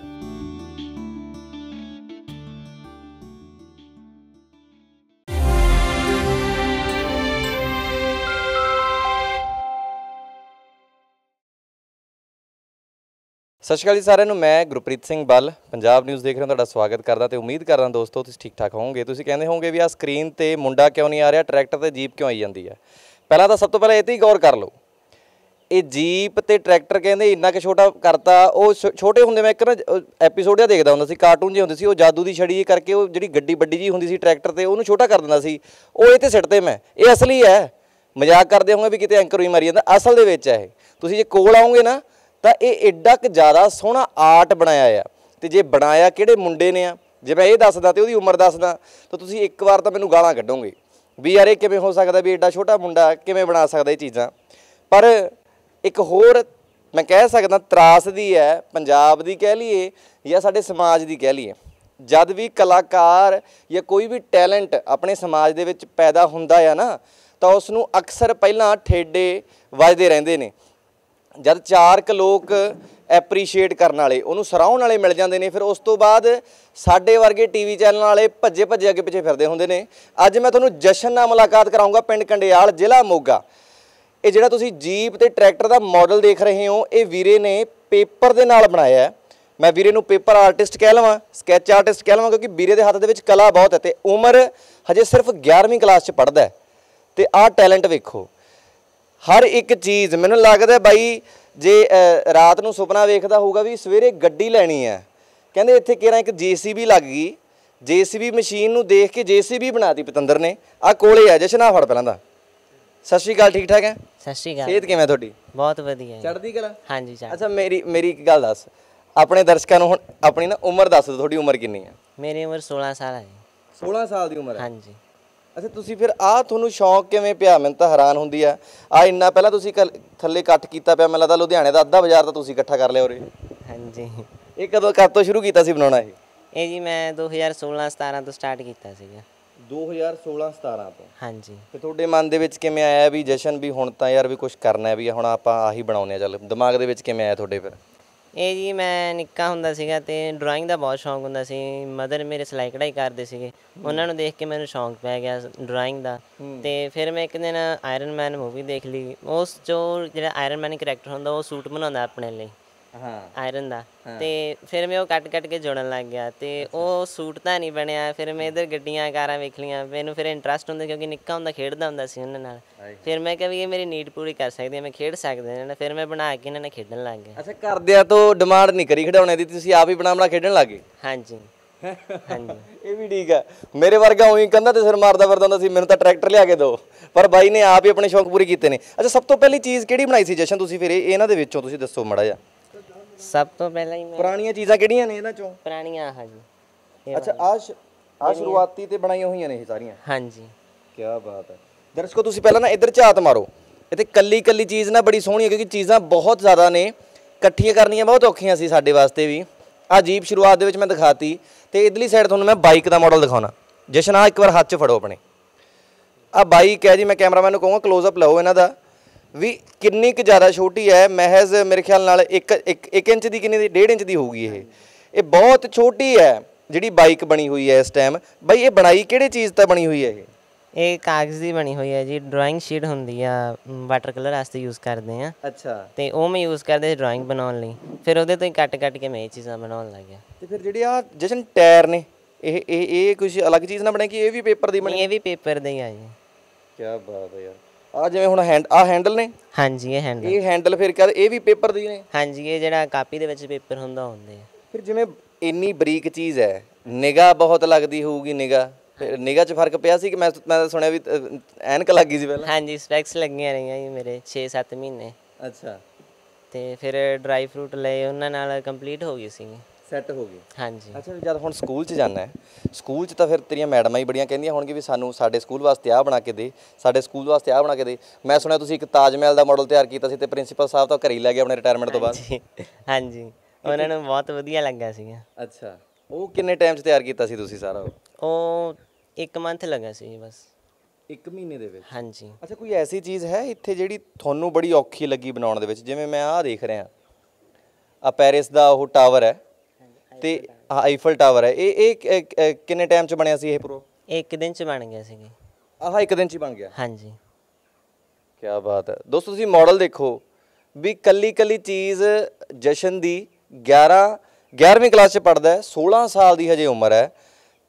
ਸਤਿ ਸ਼੍ਰੀ ਅਕਾਲ ਜੀ ਸਾਰਿਆਂ ਨੂੰ ਮੈਂ ਗੁਰਪ੍ਰੀਤ ਸਿੰਘ ਬੱਲ ਪੰਜਾਬ ਨਿਊਜ਼ ਦੇਖ ਰਹੇ ਤੁਹਾਡਾ ਸਵਾਗਤ ਕਰਦਾ ਤੇ ਉਮੀਦ ਕਰਦਾ ਦੋਸਤੋ ਤੁਸੀਂ ਠੀਕ ਠਾਕ ਹੋਵੋਗੇ ਤੁਸੀਂ ਕਹਿੰਦੇ ਹੋਵੋਗੇ ਵੀ ਆ ਸਕਰੀਨ ਤੇ ਮੁੰਡਾ ਕਿਉਂ ਨਹੀਂ ਆ ਰਿਹਾ ਟਰੈਕਟਰ ਤੇ ਜੀਪ ਕਿਉਂ ਆਈ ਜਾਂਦੀ ਹੈ ਪਹਿਲਾਂ ਤਾਂ ਸਭ ਤੋਂ ਪਹਿਲਾਂ ਇਹ ਤੇ ਹੀ ਗੌਰ ਕਰ ਲਓ ਇਹ ਜੀਪ ਤੇ ਟਰੈਕਟਰ ਕਹਿੰਦੇ ਇੰਨਾ ਕਿ ਛੋਟਾ ਕਰਤਾ ਉਹ ਛੋਟੇ ਹੁੰਦੇ ਮੈਂ ਇੱਕ ਨਾ ਐਪੀਸੋਡ ਜਿਹਾ ਦੇਖਦਾ ਹੁੰਦਾ ਸੀ ਕਾਰਟੂਨ ਜਿਹਾ ਹੁੰਦੇ ਸੀ ਉਹ ਜਾਦੂ ਦੀ ਛੜੀ ਕਰਕੇ ਉਹ ਜਿਹੜੀ ਗੱਡੀ ਵੱਡੀ ਜੀ ਹੁੰਦੀ ਸੀ ਟਰੈਕਟਰ ਤੇ ਉਹਨੂੰ ਛੋਟਾ ਕਰ ਦਿੰਦਾ ਸੀ ਉਹ ਇਹ ਤੇ ਸਿੱਟਦੇ ਮੈਂ ਇਹ ਅਸਲੀ ਹੈ ਮਜ਼ਾਕ ਕਰਦੇ ਹੋਗੇ ਵੀ ਕਿਤੇ ਐਂਕਰ ਵੀ ਮਾਰੀ ਜਾਂਦਾ ਅਸਲ ਦੇ ਵਿੱਚ ਹੈ ਇਹ ਤੁਸੀਂ ਜੇ ਕੋਲ ਆਉਂਗੇ ਨਾ ਤਾਂ ਇਹ ਐਡਾ ਕਿ ਜ਼ਿਆਦਾ ਸੋਹਣਾ ਆਰਟ ਬਣਾਇਆ ਆ ਤੇ ਜੇ ਬਣਾਇਆ ਕਿਹੜੇ ਮੁੰਡੇ ਨੇ ਆ ਜੇ ਮੈਂ ਇਹ ਦੱਸਦਾ ਤੇ ਉਹਦੀ ਉਮਰ ਦੱਸਦਾ ਤਾਂ ਤੁਸੀਂ ਇੱਕ ਵਾਰ ਤਾਂ ਮੈਨੂੰ ਗਾਲਾਂ ਕੱਢੋਗੇ ਵੀ ਯਾਰ ਇਹ ਕਿਵੇਂ ਹੋ ਸਕਦਾ ਵੀ ਐਡਾ ਛੋਟਾ ਮੁੰਡਾ ਕਿਵੇਂ ਬਣਾ ਸਕਦਾ ਇਹ ਚੀਜ਼ਾਂ ਪਰ ਇੱਕ ਹੋਰ ਮੈਂ ਕਹਿ ਸਕਦਾ ਤਰਾਸ ਦੀ ਹੈ ਪੰਜਾਬ ਦੀ ਕਹਿ ਲਈਏ ਜਾਂ ਸਾਡੇ ਸਮਾਜ ਦੀ ਕਹਿ ਲਈਏ ਜਦ ਵੀ ਕਲਾਕਾਰ ਜਾਂ ਕੋਈ ਵੀ ਟੈਲੈਂਟ ਆਪਣੇ ਸਮਾਜ ਦੇ ਵਿੱਚ ਪੈਦਾ ਹੁੰਦਾ ਆ ਨਾ ਤਾਂ ਉਸ ਨੂੰ ਅਕਸਰ ਪਹਿਲਾਂ ਠੇਡੇ ਵੱਜਦੇ ਰਹਿੰਦੇ ਨੇ ਜਦ ਚਾਰ ਕ ਲੋਕ ਐਪਰੀਸ਼ੀਏਟ ਕਰਨ ਵਾਲੇ ਉਹਨੂੰ ਸਰਾਉਣ ਵਾਲੇ ਮਿਲ ਜਾਂਦੇ ਨੇ ਫਿਰ ਉਸ ਤੋਂ ਬਾਅਦ ਸਾਡੇ ਵਰਗੇ ਟੀਵੀ ਚੈਨਲ ਵਾਲੇ ਭੱਜੇ ਭੱਜੇ ਅੱਗੇ ਪਿੱਛੇ ਫਿਰਦੇ ਹੁੰਦੇ ਨੇ ਅੱਜ ਮੈਂ ਤੁਹਾਨੂੰ ਜਸ਼ਨ ਨਾਲ ਮੁਲਾਕਾਤ ਕਰਾਉਂਗਾ ਪਿੰਡ ਕੰਡਿਆਲ ਜ਼ਿਲ੍ਹਾ ਮੋਗਾ ਇਹ ਜਿਹੜਾ ਤੁਸੀਂ ਜੀਪ ਤੇ ਟਰੈਕਟਰ ਦਾ ਮਾਡਲ ਦੇਖ ਰਹੇ ਹੋ ਇਹ ਵੀਰੇ ਨੇ ਪੇਪਰ ਦੇ ਨਾਲ ਬਣਾਇਆ ਹੈ ਮੈਂ ਵੀਰੇ ਨੂੰ ਪੇਪਰ ਆਰਟਿਸਟ ਕਹਿ ਲਵਾਂ ਸਕੈਚ ਆਰਟਿਸਟ ਕਹਿ ਲਵਾਂ ਕਿਉਂਕਿ ਵੀਰੇ ਦੇ ਹੱਥ ਦੇ ਵਿੱਚ ਕਲਾ ਬਹੁਤ ਹੈ ਤੇ ਉਮਰ ਹਜੇ ਸਿਰਫ 11ਵੀਂ ਕਲਾਸ 'ਚ ਪੜਦਾ ਹੈ ਤੇ ਆਹ ਟੈਲੈਂਟ ਵੇਖੋ ਹਰ ਇੱਕ ਚੀਜ਼ ਮੈਨੂੰ ਲੱਗਦਾ ਬਾਈ ਜੇ ਰਾਤ ਨੂੰ ਸੁਪਨਾ ਵੇਖਦਾ ਹੋਊਗਾ ਵੀ ਸਵੇਰੇ ਗੱਡੀ ਲੈਣੀ ਹੈ ਕਹਿੰਦੇ ਇੱਥੇ ਕਿਹੜਾ ਇੱਕ ਜੀਸੀਬੀ ਲੱਗ ਗਈ ਜੀਸੀਬੀ ਮਸ਼ੀਨ ਨੂੰ ਦੇਖ ਕੇ ਜੀਸੀਬੀ ਬਣਾਤੀ ਪਤੰਦਰ ਨੇ ਆ ਕੋਲੇ ਆ ਜਸ਼ਨਾ ਫੜ ਪਹਿਲਾਂ ਦਾ ਸਤਿ ਸ਼੍ਰੀ ਅਕਾਲ ਠੀਕ ਠਾਕ ਹੈ ਸਤਿ ਸ਼੍ਰੀ ਅਕਾਲ ਸਿਹਤ ਕਿਵੇਂ ਤੁਹਾਡੀ ਬਹੁਤ ਵਧੀਆ ਹੈ ਚੜ੍ਹਦੀ ਕਲਾ ਹਾਂਜੀ ਚੜ੍ਹ ਅੱਛਾ ਮੇਰੀ ਮੇਰੀ ਇੱਕ ਗੱਲ ਦੱਸ ਆਪਣੇ ਦਰਸ਼ਕਾਂ ਨੂੰ ਹੁਣ ਆਪਣੀ ਨਾ ਉਮਰ ਦੱਸ ਦਿਓ ਤੁਹਾਡੀ ਉਮਰ ਕਿੰਨੀ ਹੈ ਮੇਰੀ ਉਮਰ 16 ਸਾਲ ਹੈ 16 ਸਾਲ ਦੀ ਉਮਰ ਹੈ ਹਾਂਜੀ ਅੱਛਾ ਤੁਸੀਂ ਫਿਰ ਆ ਤੁਹਾਨੂੰ ਸ਼ੌਂਕ ਕਿਵੇਂ ਪਿਆ ਮੈਨੂੰ ਤਾਂ ਹੈਰਾਨ ਹੁੰਦੀ ਆ ਆ ਇੰਨਾ ਪਹਿਲਾਂ ਤੁਸੀਂ ਥੱਲੇ ਇਕੱਠ ਕੀਤਾ ਪਿਆ ਮੈਨੂੰ ਲੱਗਦਾ ਲੁਧਿਆਣੇ ਦਾ ਅੱਧਾ ਬਾਜ਼ਾਰ ਤਾਂ ਤੁਸੀਂ ਇਕੱਠਾ ਕਰ ਲਿਆ ਉਰੇ ਹਾਂਜੀ ਇਹ ਕਦੋਂ ਕਦ ਤੋਂ ਸ਼ੁਰੂ ਕੀਤਾ ਸੀ ਬਣਾਉਣਾ ਇਹ ਇਹ ਜੀ ਮੈਂ 2016 17 ਤੋਂ ਸਟਾਰਟ ਕੀਤਾ ਸੀਗਾ 2016 17 ਤੋਂ ਹਾਂਜੀ ਤੇ ਤੁਹਾਡੇ ਮਨ ਦੇ ਵਿੱਚ ਕਿਵੇਂ ਆਇਆ ਵੀ ਜਸ਼ਨ ਵੀ ਹੁਣ ਤਾਂ ਯਾਰ ਵੀ ਕੁਝ ਕਰਨਾ ਹੈ ਵੀ ਹੁਣ ਆਪਾਂ ਆਹੀ ਬਣਾਉਨੇ ਆ ਚੱਲ ਦਿਮਾਗ ਦੇ ਵਿੱਚ ਕਿਵੇਂ ਆਇਆ ਤੁਹਾਡੇ ਫਿਰ ਇਹ ਜੀ ਮੈਂ ਨਿੱਕਾ ਹੁੰਦਾ ਸੀਗਾ ਤੇ ਡਰਾਇੰਗ ਦਾ ਬਹੁਤ ਸ਼ੌਂਕ ਹੁੰਦਾ ਸੀ ਮਦਰ ਮੇਰੇ ਸਲਾਈ ਕਢਾਈ ਕਰਦੇ ਸੀਗੇ ਉਹਨਾਂ ਨੂੰ ਦੇਖ ਕੇ ਮੈਨੂੰ ਸ਼ੌਂਕ ਪੈ ਗਿਆ ਡਰਾਇੰਗ ਦਾ ਤੇ ਫਿਰ ਮੈਂ ਇੱਕ ਦਿਨ ਆਇਰਨ ਮੈਨ ਮੂਵੀ ਦੇਖ ਲਈ ਉਸ ਚੋਂ ਜਿਹੜਾ ਆਇਰਨ ਮੈਨ ਕੈਰੈਕਟਰ ਹੁੰਦਾ ਉਹ ਸੂਟ ਬਣਾਉਂਦਾ ਆਪਣੇ ਲਈ ਹਾਂ ਆਇਰਨ ਦਾ ਤੇ ਫਿਰ ਮੈਂ ਉਹ ਕੱਟ ਕੱਟ ਕੇ ਜੋੜਨ ਲੱਗ ਗਿਆ ਤੇ ਉਹ ਸੂਟ ਤਾਂ ਨਹੀਂ ਬਣਿਆ ਫਿਰ ਮੈਂ ਇਧਰ ਗੱਡੀਆਂ ਕਾਰਾਂ ਵੇਖ ਲੀਆਂ ਮੈਨੂੰ ਫਿਰ ਇੰਟਰਸਟ ਹੁੰਦਾ ਕਿਉਂਕਿ ਨਿੱਕਾ ਹੁੰਦਾ ਖੇਡਦਾ ਹੁੰਦਾ ਸੀ ਉਹਨਾਂ ਨਾਲ ਫਿਰ ਮੈਂ ਕਿਹਾ ਵੀ ਇਹ ਮੇਰੀ ਨੀਡ ਪੂਰੀ ਕਰ ਸਕਦੀ ਹੈ ਮੈਂ ਖੇਡ ਸਕਦੇ ਇਹਨਾਂ ਨਾਲ ਫਿਰ ਮੈਂ ਬਣਾ ਕੇ ਇਹਨਾਂ ਨਾਲ ਖੇਡਣ ਲੱਗ ਗਿਆ ਅੱਛਾ ਕਰਦਿਆ ਤੋਂ ਡਿਮਾਂਡ ਨਹੀਂ ਕਰੀ ਖਿਡਾਉਣੇ ਦੀ ਤੁਸੀਂ ਆਪ ਹੀ ਬਣਾ ਬਣਾ ਖੇਡਣ ਲੱਗੇ ਹਾਂਜੀ ਹਾਂਜੀ ਇਹ ਵੀ ਠੀਕ ਆ ਮੇਰੇ ਵਰਗਾ ਉਹੀ ਕਹਿੰਦਾ ਤੇ ਸਿਰ ਮਾਰਦਾ ਫਿਰਦਾ ਹੁੰਦਾ ਸੀ ਮੈਨੂੰ ਤਾਂ ਟਰੈਕਟਰ ਲਿਆ ਕੇ ਦਿਓ ਪਰ ਬਾਈ ਨੇ ਆਪ ਹੀ ਆਪਣੇ ਸ਼ੌਂਕ ਪੂਰੇ ਕੀਤੇ ਨੇ ਅੱਛਾ ਸਭ ਤੋਂ ਪਹਿਲੀ ਚੀਜ਼ ਕਿਹੜੀ ਬਣਾਈ ਸੀ ਜਸ਼ਨ ਤੁਸੀਂ ਫਿਰ ਇਹਨਾਂ ਦੇ ਵਿੱਚੋਂ ਤੁਸੀਂ ਦੱਸੋ ਮੜਾ ਜਾ ਸਭ ਤੋਂ ਪਹਿਲਾਂ ਹੀ ਮੈਂ ਪੁਰਾਣੀਆਂ ਚੀਜ਼ਾਂ ਕਿਹੜੀਆਂ ਨੇ ਇਹਨਾਂ ਚੋਂ ਪੁਰਾਣੀਆਂ ਆਹ ਜੀ ਅੱਛਾ ਆਹ ਆ ਸ਼ੁਰੂਆਤੀ ਤੇ ਬਣਾਈਆਂ ਹੋਈਆਂ ਨੇ ਇਹ ਸਾਰੀਆਂ ਹਾਂਜੀ ਕੀ ਬਾਤ ਹੈ ਦਰਸ਼ਕੋ ਤੁਸੀਂ ਪਹਿਲਾਂ ਨਾ ਇੱਧਰ ਝਾਤ ਮਾਰੋ ਇੱਥੇ ਕੱਲੀ ਕੱਲੀ ਚੀਜ਼ ਨਾ ਬੜੀ ਸੋਹਣੀ ਹੈ ਕਿਉਂਕਿ ਚੀਜ਼ਾਂ ਬਹੁਤ ਜ਼ਿਆਦਾ ਨੇ ਇਕੱਠੀਆਂ ਕਰਨੀਆਂ ਬਹੁਤ ਔਖੀਆਂ ਸੀ ਸਾਡੇ ਵਾਸਤੇ ਵੀ ਆ ਜੀਪ ਸ਼ੁਰੂਆਤ ਦੇ ਵਿੱਚ ਮੈਂ ਦਿਖਾਤੀ ਤੇ ਇਧਰਲੀ ਸਾਈਡ ਤੁਹਾਨੂੰ ਮੈਂ ਬਾਈਕ ਦਾ ਮਾਡਲ ਦਿਖਾਉਣਾ ਜਸ਼ਨ ਆ ਇੱਕ ਵਾਰ ਹੱਥ 'ਚ ਫੜੋ ਆਪਣੇ ਆ ਬਾਈਕ ਹੈ ਜੀ ਮੈਂ ਕੈਮਰਾਮੈਨ ਨੂੰ ਕਹੂੰਗਾ ਕਲੋਜ਼ ਅਪ ਲਓ ਇਹਨਾਂ ਦਾ ਵੀ ਕਿੰਨੀ ਕੁ ਜ਼ਿਆਦਾ ਛੋਟੀ ਹੈ ਮਹਿਜ਼ ਮੇਰੇ ਖਿਆਲ ਨਾਲ 1 1 ਇੰਚ ਦੀ ਕਿੰਨੀ ਦੀ 1.5 ਇੰਚ ਦੀ ਹੋਊਗੀ ਇਹ ਇਹ ਬਹੁਤ ਛੋਟੀ ਹੈ ਜਿਹੜੀ ਬਾਈਕ ਬਣੀ ਹੋਈ ਹੈ ਇਸ ਟਾਈਮ ਬਾਈ ਇਹ ਬਣਾਈ ਕਿਹੜੇ ਚੀਜ਼ ਤਾਂ ਬਣੀ ਹੋਈ ਹੈ ਇਹ ਇਹ ਕਾਗਜ਼ ਦੀ ਬਣੀ ਹੋਈ ਹੈ ਜੀ ਡਰਾਇੰਗ ਸ਼ੀਟ ਹੁੰਦੀ ਆ ਵਾਟਰ ਕਲਰ ਵਾਸਤੇ ਯੂਜ਼ ਕਰਦੇ ਆ ਅੱਛਾ ਤੇ ਉਹ ਮੈਂ ਯੂਜ਼ ਕਰਦੇ ਡਰਾਇੰਗ ਬਣਾਉਣ ਲਈ ਫਿਰ ਉਹਦੇ ਤੋਂ ਹੀ ਕੱਟ-ਕੱਟ ਕੇ ਮੈਂ ਇਹ ਚੀਜ਼ਾਂ ਬਣਾਉਣ ਲੱਗਿਆ ਤੇ ਫਿਰ ਜਿਹੜੀ ਆ ਜਸ਼ਨ ਟਾਇਰ ਨੇ ਇਹ ਇਹ ਇਹ ਕੁਝ ਅਲੱਗ ਚੀਜ਼ ਨਾ ਬਣੇ ਕਿ ਇਹ ਵੀ ਪੇਪਰ ਦੀ ਬਣੀ ਇਹ ਵੀ ਪੇਪਰ ਦੇ ਹੀ ਆ ਜੀ ਕੀ ਬਾਤ ਹੈ ਯਾਰ ਆ ਜਿਵੇਂ ਹੁਣ ਹੈਂਡ ਆ ਹੈਂਡਲ ਨੇ ਹਾਂਜੀ ਇਹ ਹੈਂਡਲ ਇਹ ਹੈਂਡਲ ਫਿਰ ਕਰ ਇਹ ਵੀ ਪੇਪਰ ਦੀ ਨੇ ਹਾਂਜੀ ਇਹ ਜਿਹੜਾ ਕਾਪੀ ਦੇ ਵਿੱਚ ਪੇਪਰ ਹੁੰਦਾ ਹੁੰਦੇ ਆ ਫਿਰ ਜਿਵੇਂ ਇੰਨੀ ਬਰੀਕ ਚੀਜ਼ ਹੈ ਨਿਗਾ ਬਹੁਤ ਲੱਗਦੀ ਹੋਊਗੀ ਨਿਗਾ ਫਿਰ ਨਿਗਾ 'ਚ ਫਰਕ ਪਿਆ ਸੀ ਕਿ ਮੈਂ ਮੈਂ ਸੁਣਿਆ ਵੀ ਐਨਕ ਲੱਗ ਗਈ ਸੀ ਪਹਿਲਾਂ ਹਾਂਜੀ ਸਪੈਕਸ ਲੱਗੀਆਂ ਰਹੀਆਂ ਜੀ ਮੇਰੇ 6-7 ਮਹੀਨੇ ਅੱਛਾ ਤੇ ਫਿਰ ਡਰਾਈ ਫਰੂਟ ਲਏ ਉਹਨਾਂ ਨਾਲ ਕੰਪਲੀਟ ਹੋ ਗਈ ਸੀ ਸੈੱਟ ਹੋ ਗਏ ਹਾਂਜੀ ਅੱਛਾ ਜਦ ਹੁਣ ਸਕੂਲ 'ਚ ਜਾਣਾ ਹੈ ਸਕੂਲ 'ਚ ਤਾਂ ਫਿਰ ਤੇਰੀਆਂ ਮੈਡਮਾਂ ਹੀ ਬੜੀਆਂ ਕਹਿੰਦੀਆਂ ਹੋਣਗੀਆਂ ਵੀ ਸਾਨੂੰ ਸਾਡੇ ਸਕੂਲ ਵਾਸਤੇ ਆਹ ਬਣਾ ਕੇ ਦੇ ਸਾਡੇ ਸਕੂਲ ਵਾਸਤੇ ਆਹ ਬਣਾ ਕੇ ਦੇ ਮੈਂ ਸੁਣਿਆ ਤੁਸੀਂ ਇੱਕ ਤਾਜ ਮਹਿਲ ਦਾ ਮਾਡਲ ਤਿਆਰ ਕੀਤਾ ਸੀ ਤੇ ਪ੍ਰਿੰਸੀਪਲ ਸਾਹਿਬ ਤਾਂ ਘਰੇ ਹੀ ਲੈ ਗਏ ਆਪਣੇ ਰਿਟਾਇਰਮੈਂਟ ਤੋਂ ਬਾਅਦ ਹਾਂਜੀ ਉਹਨਾਂ ਨੂੰ ਬਹੁਤ ਵਧੀਆ ਲੱਗਾ ਸੀਗਾ ਅੱਛਾ ਉਹ ਕਿੰਨੇ ਟਾਈਮ 'ਚ ਤਿਆਰ ਕੀਤਾ ਸੀ ਤੁਸੀਂ ਸਾਰਾ ਉਹ ਇੱਕ ਮੰਥ ਲੱਗਾ ਸੀ ਬਸ ਇੱਕ ਮਹੀਨੇ ਦੇ ਵਿੱਚ ਹਾਂਜੀ ਅੱਛਾ ਕੋਈ ਐਸੀ ਚੀਜ਼ ਹੈ ਇੱਥੇ ਜਿਹੜੀ ਤੁਹਾਨੂੰ ਬੜੀ ਔਖੀ ਲੱਗੀ ਬਣਾਉਣ ਦੇ ਵਿੱਚ ਜਿਵੇਂ ਮੈਂ ਆਹ ਦੇਖ ਰਿਹਾ ਆ ਪੈਰਿਸ ਦਾ ਉਹ ਟਾਵਰ ਹੈ ਤੇ ਆਈਫਲ ਟਾਵਰ ਹੈ ਇਹ ਇਹ ਕਿੰਨੇ ਟਾਈਮ 'ਚ ਬਣਿਆ ਸੀ ਇਹ ਪ੍ਰੋ ਇੱਕ ਦਿਨ 'ਚ ਬਣ ਗਿਆ ਸੀ ਆਹ ਇੱਕ ਦਿਨ 'ਚ ਹੀ ਬਣ ਗਿਆ ਹਾਂਜੀ ਕੀ ਬਾਤ ਹੈ ਦੋਸਤੋ ਤੁਸੀਂ ਮਾਡਲ ਦੇਖੋ ਵੀ ਕੱਲੀ ਕੱਲੀ ਚੀਜ਼ ਜਸ਼ਨ ਦੀ 11 11ਵੀਂ ਕਲਾਸ 'ਚ ਪੜਦਾ ਹੈ 16 ਸਾਲ ਦੀ ਹਜੇ ਉਮਰ ਹੈ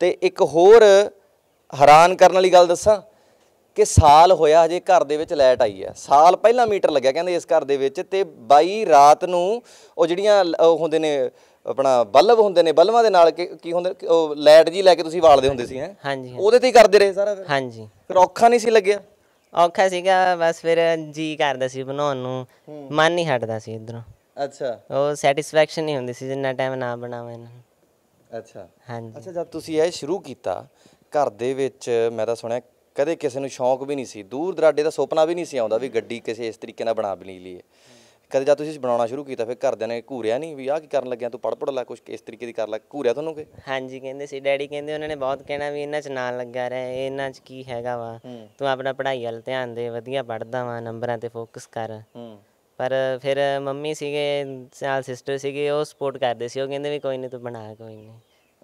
ਤੇ ਇੱਕ ਹੋਰ ਹੈਰਾਨ ਕਰਨ ਵਾਲੀ ਗੱਲ ਦੱਸਾਂ ਕਿ ਸਾਲ ਹੋਇਆ ਹਜੇ ਘਰ ਦੇ ਵਿੱਚ ਲਾਈਟ ਆਈ ਹੈ ਸਾਲ ਪਹਿਲਾਂ ਮੀਟਰ ਲੱਗਿਆ ਕਹਿੰਦੇ ਇਸ ਘਰ ਦੇ ਵਿੱਚ ਤੇ 22 ਰਾਤ ਨੂੰ ਉਹ ਜਿਹੜੀਆਂ ਹੁੰਦੇ ਨੇ ਆਪਣਾ ਬੱਲਬ ਹੁੰਦੇ ਨੇ ਬੱਲਵਾਂ ਦੇ ਨਾਲ ਕੀ ਹੁੰਦੇ ਉਹ ਲਾਈਟ ਜੀ ਲੈ ਕੇ ਤੁਸੀਂ ਵਾਲਦੇ ਹੁੰਦੇ ਸੀ ਹੈ ਹਾਂਜੀ ਉਹਦੇ ਤੇ ਹੀ ਕਰਦੇ ਰਹੇ ਸਾਰਾ ਫਿਰ ਹਾਂਜੀ ਫਿਰ ਔਖਾ ਨਹੀਂ ਸੀ ਲੱਗਿਆ ਔਖਾ ਸੀਗਾ ਬਸ ਫਿਰ ਜੀ ਕਰਦਾ ਸੀ ਬਣਾਉਣ ਨੂੰ ਮਨ ਨਹੀਂ ਹਟਦਾ ਸੀ ਇਧਰੋਂ ਅੱਛਾ ਉਹ ਸੈਟੀਸਫੈਕਸ਼ਨ ਨਹੀਂ ਹੁੰਦੀ ਸੀ ਜਿੰਨਾ ਟਾਈਮ ਨਾ ਬਣਾਵਾਂ ਇਹਨਾਂ ਅੱਛਾ ਹਾਂਜੀ ਅੱਛਾ ਜਦ ਤੁਸੀਂ ਇਹ ਸ਼ੁਰੂ ਕੀਤਾ ਘਰ ਦੇ ਵਿੱਚ ਮੈਂ ਤਾਂ ਸੁਣਿਆ ਕਦੇ ਕਿਸੇ ਨੂੰ ਸ਼ੌਂਕ ਵੀ ਨਹੀਂ ਸੀ ਦੂਰ ਦਰਾਡੇ ਦਾ ਸੁਪਨਾ ਵੀ ਨਹੀਂ ਸੀ ਆਉਂਦਾ ਵੀ ਗੱਡੀ ਕਿਸੇ ਇਸ ਤਰੀਕੇ ਨਾਲ ਬਣਾ ਬਣੀ ਲਈਏ ਕਦੇ ਜਦ ਤੁਸੀਂ ਬਣਾਉਣਾ ਸ਼ੁਰੂ ਕੀਤਾ ਫਿਰ ਘਰਦਿਆਂ ਨੇ ਘੂਰਿਆ ਨਹੀਂ ਵੀ ਆਹ ਕੀ ਕਰਨ ਲੱਗਿਆ ਤੂੰ ਪੜ ਪੜ ਲੈ ਕੁਝ ਇਸ ਤਰੀਕੇ ਦੀ ਕਰ ਲੈ ਘੂਰਿਆ ਤੁਹਾਨੂੰ ਕੇ ਹਾਂਜੀ ਕਹਿੰਦੇ ਸੀ ਡੈਡੀ ਕਹਿੰਦੇ ਉਹਨਾਂ ਨੇ ਬਹੁਤ ਕਹਿਣਾ ਵੀ ਇਹਨਾਂ 'ਚ ਨਾਂ ਲੱਗਾ ਰਹਿ ਇਹਨਾਂ 'ਚ ਕੀ ਹੈਗਾ ਵਾ ਤੂੰ ਆਪਣਾ ਪੜ੍ਹਾਈ ਵੱਲ ਧਿਆਨ ਦੇ ਵਧੀਆ ਪੜਦਾ ਵਾ ਨੰਬਰਾਂ ਤੇ ਫੋਕਸ ਕਰ ਪਰ ਫਿਰ ਮੰਮੀ ਸੀਗੇ ਨਾਲ ਸਿਸਟਰ ਸੀਗੇ ਉਹ ਸਪੋਰਟ ਕਰਦੇ ਸੀ ਉਹ ਕਹਿੰਦੇ ਵੀ ਕੋਈ ਨਹੀਂ ਤੂੰ ਬਣਾ ਕੋਈ ਨਹੀਂ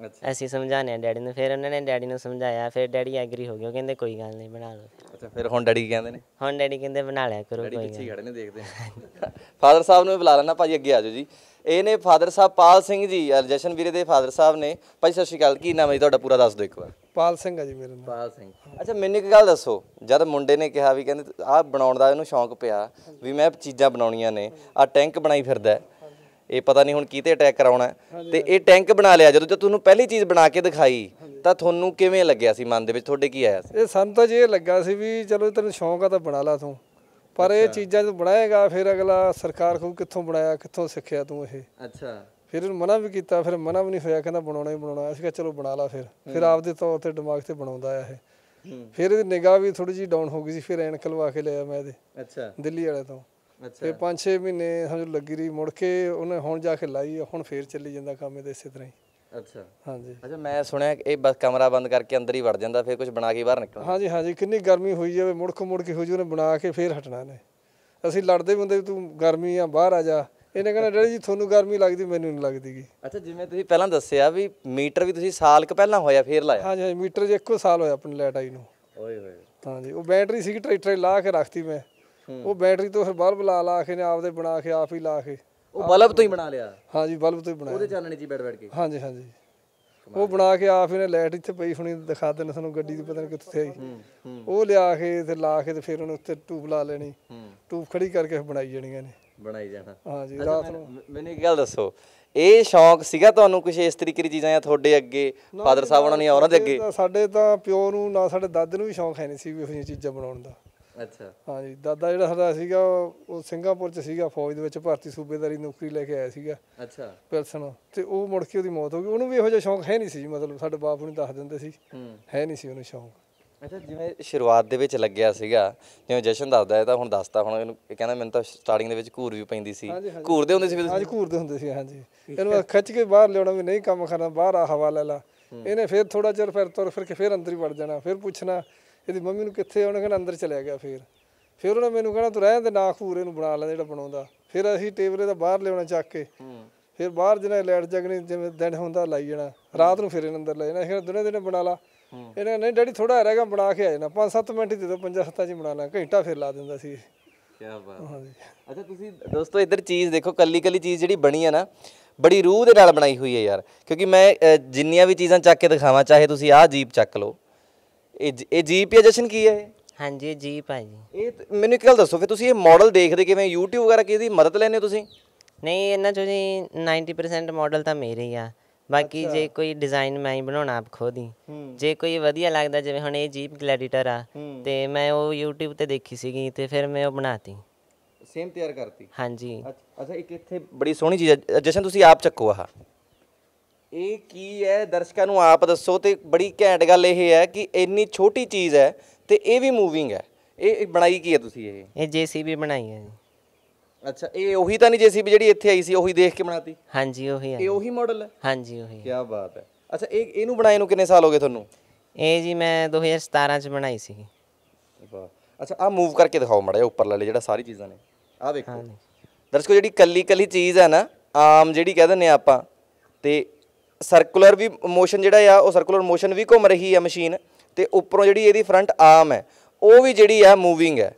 ਅੱਛਾ ਅਸੀਂ ਸਮਝਾਣੇ ਡੈਡੀ ਨੂੰ ਫਿਰ ਉਹਨਾਂ ਨੇ ਡੈਡੀ ਨੂੰ ਸਮਝਾਇਆ ਫਿਰ ਡੈਡੀ ਐਗਰੀ ਹੋ ਗਏ ਉਹ ਕਹਿੰਦੇ ਕੋਈ ਗੱਲ ਨਹੀਂ ਬਣਾ ਲਓ ਅੱਛਾ ਫਿਰ ਹੁਣ ਡੈਡੀ ਕੀ ਕਹਿੰਦੇ ਨੇ ਹੁਣ ਡੈਡੀ ਕਹਿੰਦੇ ਬਣਾ ਲਿਆ ਕਰੋ ਡੈਡੀ ਕੋਈ ਪਿੱਛੇ ਹੀ ਖੜੇ ਨੇ ਦੇਖਦੇ ਫਾਦਰ ਸਾਹਿਬ ਨੂੰ ਬੁਲਾ ਲੈਣਾ ਭਾਜੀ ਅੱਗੇ ਆ ਜਾਓ ਜੀ ਇਹ ਨੇ ਫਾਦਰ ਸਾਹਿਬ ਪਾਲ ਸਿੰਘ ਜੀ ਅਹ ਜਸ਼ਨ ਵੀਰੇ ਦੇ ਫਾਦਰ ਸਾਹਿਬ ਨੇ ਭਾਜੀ ਸਤਿ ਸ਼੍ਰੀ ਅਕਾਲ ਕੀ ਨਾਮ ਹੈ ਤੁਹਾਡਾ ਪੂਰਾ ਦੱਸ ਦਿਓ ਇੱਕ ਵਾਰ ਪਾਲ ਸਿੰਘ ਆ ਜੀ ਮੇਰਾ ਨਾਮ ਪਾਲ ਸਿੰਘ ਅੱਛਾ ਮੈਨੂੰ ਇੱਕ ਗੱਲ ਦੱਸੋ ਜਦ ਮੁੰਡੇ ਨੇ ਕਿਹਾ ਵੀ ਕਹਿੰਦੇ ਆ ਬਣਾਉਣ ਦਾ ਇਹਨੂੰ ਸ਼ੌਂਕ ਪਿਆ ਵੀ ਮੈਂ ਚੀਜ਼ਾਂ ਬਣਾਉਣੀਆਂ ਨੇ ਆ ਟੈਂਕ ਬਣਾਈ ਫਿਰਦਾ ਇਹ ਪਤਾ ਨਹੀਂ ਹੁਣ ਕਿਤੇ ਅਟੈਕ ਕਰਾਉਣਾ ਤੇ ਇਹ ਟੈਂਕ ਬਣਾ ਲਿਆ ਜਦੋਂ ਤੁਹਾਨੂੰ ਪਹਿਲੀ ਚੀਜ਼ ਬਣਾ ਕੇ ਦਿਖਾਈ ਤਾਂ ਤੁਹਾਨੂੰ ਕਿਵੇਂ ਲੱਗਿਆ ਸੀ ਮਨ ਦੇ ਵਿੱਚ ਤੁਹਾਡੇ ਕੀ ਆਇਆ ਸੀ ਇਹ ਸਾਨੂੰ ਤਾਂ ਜੇ ਲੱਗਾ ਸੀ ਵੀ ਚਲੋ ਤੈਨੂੰ ਸ਼ੌਂਕ ਆ ਤਾਂ ਬਣਾ ਲਾ ਤੂੰ ਪਰ ਇਹ ਚੀਜ਼ਾਂ ਤੂੰ ਬਣਾਏਗਾ ਫਿਰ ਅਗਲਾ ਸਰਕਾਰ ਖੂ ਕਿੱਥੋਂ ਬਣਾਇਆ ਕਿੱਥੋਂ ਸਿੱਖਿਆ ਤੂੰ ਇਹ ਅੱਛਾ ਫਿਰ ਮਨਾ ਵੀ ਕੀਤਾ ਫਿਰ ਮਨਾ ਵੀ ਨਹੀਂ ਹੋਇਆ ਕਹਿੰਦਾ ਬਣਾਉਣਾ ਹੀ ਬਣਾਉਣਾ ਅਸੀਂ ਕਿਹਾ ਚਲੋ ਬਣਾ ਲਾ ਫਿਰ ਫਿਰ ਆਪਦੇ ਤੌਰ ਤੇ ਦਿਮਾਗ ਤੇ ਬਣਾਉਂਦਾ ਆ ਇਹ ਫਿਰ ਇਹਦੀ ਨਿਗਾਹ ਵੀ ਥੋੜੀ ਜੀ ਡਾਊਨ ਹੋ ਗਈ ਸੀ ਫਿਰ ਐਨਕ ਲਵਾ ਕੇ ਲਿਆ ਮੈਂ ਇਹਦੇ ਅੱਛਾ ਦਿੱਲੀ ਵਾਲੇ ਤੋਂ ਤੇ 5-6 ਮਹੀਨੇ ਸਮਝ ਲੱਗੀ ਰਹੀ ਮੁੜ ਕੇ ਉਹਨੇ ਹੁਣ ਜਾ ਕੇ ਲਾਈ ਹੁਣ ਫੇਰ ਚੱਲੀ ਜਾਂਦਾ ਕੰਮ ਇਹਦੇ ਇਸੇ ਤਰ੍ਹਾਂ ਹੀ ਅੱਛਾ ਹਾਂਜੀ ਅੱਛਾ ਮੈਂ ਸੁਣਿਆ ਇਹ ਬਸ ਕਮਰਾ ਬੰਦ ਕਰਕੇ ਅੰਦਰ ਹੀ ਵੜ ਜਾਂਦਾ ਫੇਰ ਕੁਝ ਬਣਾ ਕੇ ਬਾਹਰ ਨਿਕਲਦਾ ਹਾਂਜੀ ਹਾਂਜੀ ਕਿੰਨੀ ਗਰਮੀ ਹੋਈ ਜਾਵੇ ਮੁੜਖ ਮੁੜ ਕੇ ਹੋ ਜੂਨੇ ਬਣਾ ਕੇ ਫੇਰ ਹਟਣਾ ਨੇ ਅਸੀਂ ਲੜਦੇ ਵੀ ਹੁੰਦੇ ਤੂੰ ਗਰਮੀ ਆ ਬਾਹਰ ਆ ਜਾ ਇਹਨੇ ਕਹਿੰਦਾ ਡੈਡੀ ਜੀ ਤੁਹਾਨੂੰ ਗਰਮੀ ਲੱਗਦੀ ਮੈਨੂੰ ਨਹੀਂ ਲੱਗਦੀਗੀ ਅੱਛਾ ਜਿਵੇਂ ਤੁਸੀਂ ਪਹਿਲਾਂ ਦੱਸਿਆ ਵੀ ਮੀਟਰ ਵੀ ਤੁਸੀਂ ਸਾਲ ਕੁ ਪਹਿਲਾਂ ਹੋਇਆ ਫੇਰ ਲਾਇਆ ਹਾਂਜੀ ਹਾਂਜੀ ਮੀਟਰ ਜੇ ਇੱਕੋ ਸਾਲ ਹੋਇਆ ਆਪਣੀ ਲਾਈਟ ਆਈ ਨੂੰ ਓਏ ਹੋਏ ਹਾਂਜੀ ਉਹ ਬੈਟਰੀ ਸੀ ਟਰੈਕਟਰ ਲਾ ਕੇ ਰੱਖਤੀ ਮੈਂ ਉਹ ਬੈਟਰੀ ਤੋਂ ਫਿਰ ਬਲਬ ਲਾ ਲਾ ਕੇ ਨੇ ਆਪਦੇ ਬਣਾ ਕੇ ਆਪ ਹੀ ਲਾ ਕੇ ਉਹ ਬਲਬ ਤੋਂ ਹੀ ਬਣਾ ਲਿਆ ਹਾਂਜੀ ਬਲਬ ਤੋਂ ਹੀ ਬਣਾਇਆ ਉਹਦੇ ਚਾਨਣੇ 'ਚ ਬੈਠ ਬੈਠ ਕੇ ਹਾਂਜੀ ਹਾਂਜੀ ਉਹ ਬਣਾ ਕੇ ਆਪ ਇਹਨੇ ਲਾਈਟ ਇੱਥੇ ਪਈ ਹੁਣੀ ਦਿਖਾ ਦੇਣਾ ਸਾਨੂੰ ਗੱਡੀ ਦੀ ਪਤਾ ਨਹੀਂ ਕਿੱਥੇ ਆਈ ਉਹ ਲਿਆ ਕੇ ਤੇ ਲਾ ਕੇ ਤੇ ਫਿਰ ਉਹਨੇ ਉੱਤੇ ਟੂਬ ਲਾ ਲੈਣੀ ਟੂਬ ਖੜੀ ਕਰਕੇ ਬਣਾਈ ਜਾਣੀਆਂ ਨੇ ਬਣਾਈ ਜਾਣਾ ਹਾਂਜੀ ਰਾਤ ਨੂੰ ਮੈਨੂੰ ਇੱਕ ਗੱਲ ਦੱਸੋ ਇਹ ਸ਼ੌਂਕ ਸੀਗਾ ਤੁਹਾਨੂੰ ਕੁਝ ਇਸ ਤਰੀਕੇ ਦੀ ਚੀਜ਼ਾਂ ਜਾਂ ਤੁਹਾਡੇ ਅੱਗੇ ਫਾਦਰ ਸਾਹਿਬ ਉਹਨਾਂ ਨੇ ਉਹਨਾਂ ਦੇ ਅੱਗੇ ਸਾਡੇ ਤਾਂ ਪਿਓ ਨੂੰ ਨਾ ਸਾਡੇ ਦਾਦੇ ਨੂੰ ਵੀ ਸ਼ੌਂਕ ਹੈ ਨਹੀਂ ਸੀ ਵੀ ਇਹੋ ਜਿਹੀਆਂ ਚੀਜ਼ਾਂ ਬਣਾਉਣ ਦਾ ਅੱਛਾ ਹਾਂਜੀ ਦਾਦਾ ਜਿਹੜਾ ਸਾਡਾ ਸੀਗਾ ਉਹ ਸਿੰਗਾਪੁਰ ਚ ਸੀਗਾ ਫੌਜ ਦੇ ਵਿੱਚ ਭਾਰਤੀ ਸੂਬੇਦਾਰੀ ਨੌਕਰੀ ਲੈ ਕੇ ਆਇਆ ਸੀਗਾ ਅੱਛਾ ਪਿਲਸਨ ਤੇ ਉਹ ਮੁੜ ਕੇ ਉਹਦੀ ਮੌਤ ਹੋ ਗਈ ਉਹਨੂੰ ਵੀ ਇਹੋ ਜਿਹਾ ਸ਼ੌਂਕ ਹੈ ਨਹੀਂ ਸੀ ਮਤਲਬ ਸਾਡੇ ਬਾਪ ਨੂੰ ਦੱਸ ਦਿੰਦੇ ਸੀ ਹੈ ਨਹੀਂ ਸੀ ਉਹਨੂੰ ਸ਼ੌਂਕ ਅੱਛਾ ਜਿਵੇਂ ਸ਼ੁਰੂਆਤ ਦੇ ਵਿੱਚ ਲੱਗਿਆ ਸੀਗਾ ਜਿਵੇਂ ਜਸ਼ਨ ਦੱਸਦਾ ਹੈ ਤਾਂ ਹੁਣ ਦੱਸਦਾ ਹੁਣ ਇਹਨੂੰ ਇਹ ਕਹਿੰਦਾ ਮੈਨੂੰ ਤਾਂ ਸਟਾਰਟਿੰਗ ਦੇ ਵਿੱਚ ਘੂਰ ਵੀ ਪੈਂਦੀ ਸੀ ਘੂਰਦੇ ਹੁੰਦੇ ਸੀ ਹਾਂਜੀ ਘੂਰ ਘੂਰਦੇ ਹੁੰਦੇ ਸੀ ਹਾਂਜੀ ਇਹਨੂੰ ਖਿੱਚ ਕੇ ਬਾਹਰ ਲਿਆਉਣਾ ਵੀ ਨਹੀਂ ਕੰਮ ਕਰਨਾ ਬਾਹਰ ਆ ਹਵਾ ਲੈ ਲਾ ਇਹਨੇ ਫਿਰ ਥੋੜਾ ਚਿਰ ਫਿਰ ਤੁਰ ਫਿਰ ਕੇ ਫਿਰ ਅੰਦਰ ਹੀ ਵੜ ਜਾਣਾ ਫਿਰ ਪੁੱਛਣਾ ਇਹਦੀ ਮੰਮੀ ਨੂੰ ਕਿੱਥੇ ਆਉਣਾ ਕਹਿੰਦਾ ਅੰਦਰ ਚਲਿਆ ਗਿਆ ਫੇਰ ਫਿਰ ਉਹਨੇ ਮੈਨੂੰ ਕਹਿੰਦਾ ਤੂੰ ਰਹਿਣ ਦੇ ਨਾ ਖੂਰ ਇਹਨੂੰ ਬਣਾ ਲੈ ਜਿਹੜਾ ਬਣਾਉਂਦਾ ਫਿਰ ਅਸੀਂ ਟੇਬਲੇ ਦਾ ਬਾਹਰ ਲਿਆਉਣਾ ਚੱਕ ਕੇ ਫਿਰ ਬਾਹਰ ਜਿਹੜਾ ਲਾਈਟ ਜਗਣੀ ਜਿਵੇਂ ਦਿਨ ਹੁੰਦਾ ਲਾਈ ਜਾਣਾ ਰਾਤ ਨੂੰ ਫਿਰ ਇਹਨਾਂ ਅੰਦਰ ਲੈ ਜਾਣਾ ਇਹ ਦਿਨੇ ਦਿਨੇ ਬਣਾ ਲਾ ਇਹਨੇ ਨਹੀਂ ਡੈਡੀ ਥੋੜਾ ਰਹਿ ਗਿਆ ਬਣਾ ਕੇ ਆ ਜਾਣਾ 5-7 ਮਿੰਟ ਹੀ ਦੇ ਦੋ 5-7 ਚ ਬਣਾ ਲਾ ਘੰਟਾ ਫਿਰ ਲਾ ਦਿੰਦਾ ਸੀ ਕੀ ਬਾਤ ਅੱਛਾ ਤੁਸੀਂ ਦੋਸਤੋ ਇੱਧਰ ਚੀਜ਼ ਦੇਖੋ ਕੱਲੀ ਕੱਲੀ ਚੀਜ਼ ਜਿਹੜੀ ਬਣੀ ਹੈ ਨਾ ਬੜੀ ਰੂਹ ਦੇ ਨਾਲ ਬਣਾਈ ਹੋਈ ਹੈ ਯਾਰ ਕਿਉਂਕਿ ਮੈਂ ਜਿੰਨੀਆਂ ਵੀ ਚੀਜ਼ਾਂ ਚੱਕ ਕੇ ਦਿਖਾਵਾਂ ਚਾਹੇ ਤੁਸੀਂ ਆਹ ਜੀਪ ਚੱਕ ਲਓ ਇਹ ਇਹ ਜੀਪ ਹੈ ਜਸ਼ਨ ਕੀ ਹੈ ਹਾਂਜੀ ਇਹ ਜੀਪ ਹੈ ਜੀ ਇਹ ਮੈਨੂੰ ਇੱਕ ਗੱਲ ਦੱਸੋ ਫਿਰ ਤੁਸੀਂ ਇਹ ਮਾਡਲ ਦੇਖਦੇ ਕਿਵੇਂ YouTube ਵਗੈਰਾ ਕਿਹਦੀ ਮਦਦ ਲੈਨੇ ਹੋ ਤੁਸੀਂ ਨਹੀਂ ਇਹਨਾਂ ਚੋਂ ਜੀ 90% ਮਾਡਲ ਤਾਂ ਮੇਰੇ ਹੀ ਆ ਬਾਕੀ ਜੇ ਕੋਈ ਡਿਜ਼ਾਈਨ ਮੈਂ ਹੀ ਬਣਾਉਣਾ ਆਪ ਖੁਦ ਹੀ ਜੇ ਕੋਈ ਵਧੀਆ ਲੱਗਦਾ ਜਿਵੇਂ ਹੁਣ ਇਹ ਜੀਪ ਗਲੈਡੀਟਰ ਆ ਤੇ ਮੈਂ ਉਹ YouTube ਤੇ ਦੇਖੀ ਸੀਗੀ ਤੇ ਫਿਰ ਮੈਂ ਉਹ ਬਣਾਤੀ ਸੇਮ ਤਿਆਰ ਕਰਤੀ ਹਾਂਜੀ ਅੱਛਾ ਇੱਕ ਇੱਥੇ ਬੜੀ ਸੋਹਣੀ ਚੀਜ਼ ਹੈ ਜਸ਼ਨ ਤੁਸੀਂ ਆਪ ਚੱਕੋ ਆਹ ਇਹ ਕੀ ਹੈ ਦਰਸ਼ਕਾਂ ਨੂੰ ਆਪ ਦੱਸੋ ਤੇ ਬੜੀ ਘੈਂਟ ਗੱਲ ਇਹ ਹੈ ਕਿ ਇੰਨੀ ਛੋਟੀ ਚੀਜ਼ ਹੈ ਤੇ ਇਹ ਵੀ ਮੂਵਿੰਗ ਹੈ ਇਹ ਬਣਾਈ ਕੀ ਹੈ ਤੁਸੀਂ ਇਹ ਇਹ ਜੀਸੀਬੀ ਬਣਾਈ ਹੈ ਜੀ ਅੱਛਾ ਇਹ ਉਹੀ ਤਾਂ ਨਹੀਂ ਜੀਸੀਬੀ ਜਿਹੜੀ ਇੱਥੇ ਆਈ ਸੀ ਉਹੀ ਦੇਖ ਕੇ ਬਣਾਤੀ ਹਾਂਜੀ ਉਹੀ ਹੈ ਇਹ ਉਹੀ ਮਾਡਲ ਹੈ ਹਾਂਜੀ ਉਹੀ ਕੀ ਬਾਤ ਹੈ ਅੱਛਾ ਇਹ ਇਹਨੂੰ ਬਣਾਏ ਨੂੰ ਕਿੰਨੇ ਸਾਲ ਹੋ ਗਏ ਤੁਹਾਨੂੰ ਇਹ ਜੀ ਮੈਂ 2017 ਚ ਬਣਾਈ ਸੀ ਵਾਹ ਅੱਛਾ ਆ ਮੂਵ ਕਰਕੇ ਦਿਖਾਓ ਮੜਾ ਉੱਪਰ ਲੈ ਜਿਹੜਾ ਸਾਰੀ ਚੀਜ਼ਾਂ ਨੇ ਆ ਵੇਖੋ ਦਰਸ਼ਕੋ ਜਿਹੜੀ ਕੱਲੀ ਕੱਲੀ ਚੀਜ਼ ਹੈ ਨਾ ਆਮ ਜਿਹੜੀ ਕਹਿੰਦੇ ਦਿੰਨੇ ਆਪਾਂ ਤੇ ਸਰਕੂਲਰ ਵੀ ਮੋਸ਼ਨ ਜਿਹੜਾ ਆ ਉਹ ਸਰਕੂਲਰ ਮੋਸ਼ਨ ਵੀ ਘੁੰਮ ਰਹੀ ਆ ਮਸ਼ੀਨ ਤੇ ਉੱਪਰੋਂ ਜਿਹੜੀ ਇਹਦੀ ਫਰੰਟ ਆਰਮ ਹੈ ਉਹ ਵੀ ਜਿਹੜੀ ਆ ਮੂਵਿੰਗ ਹੈ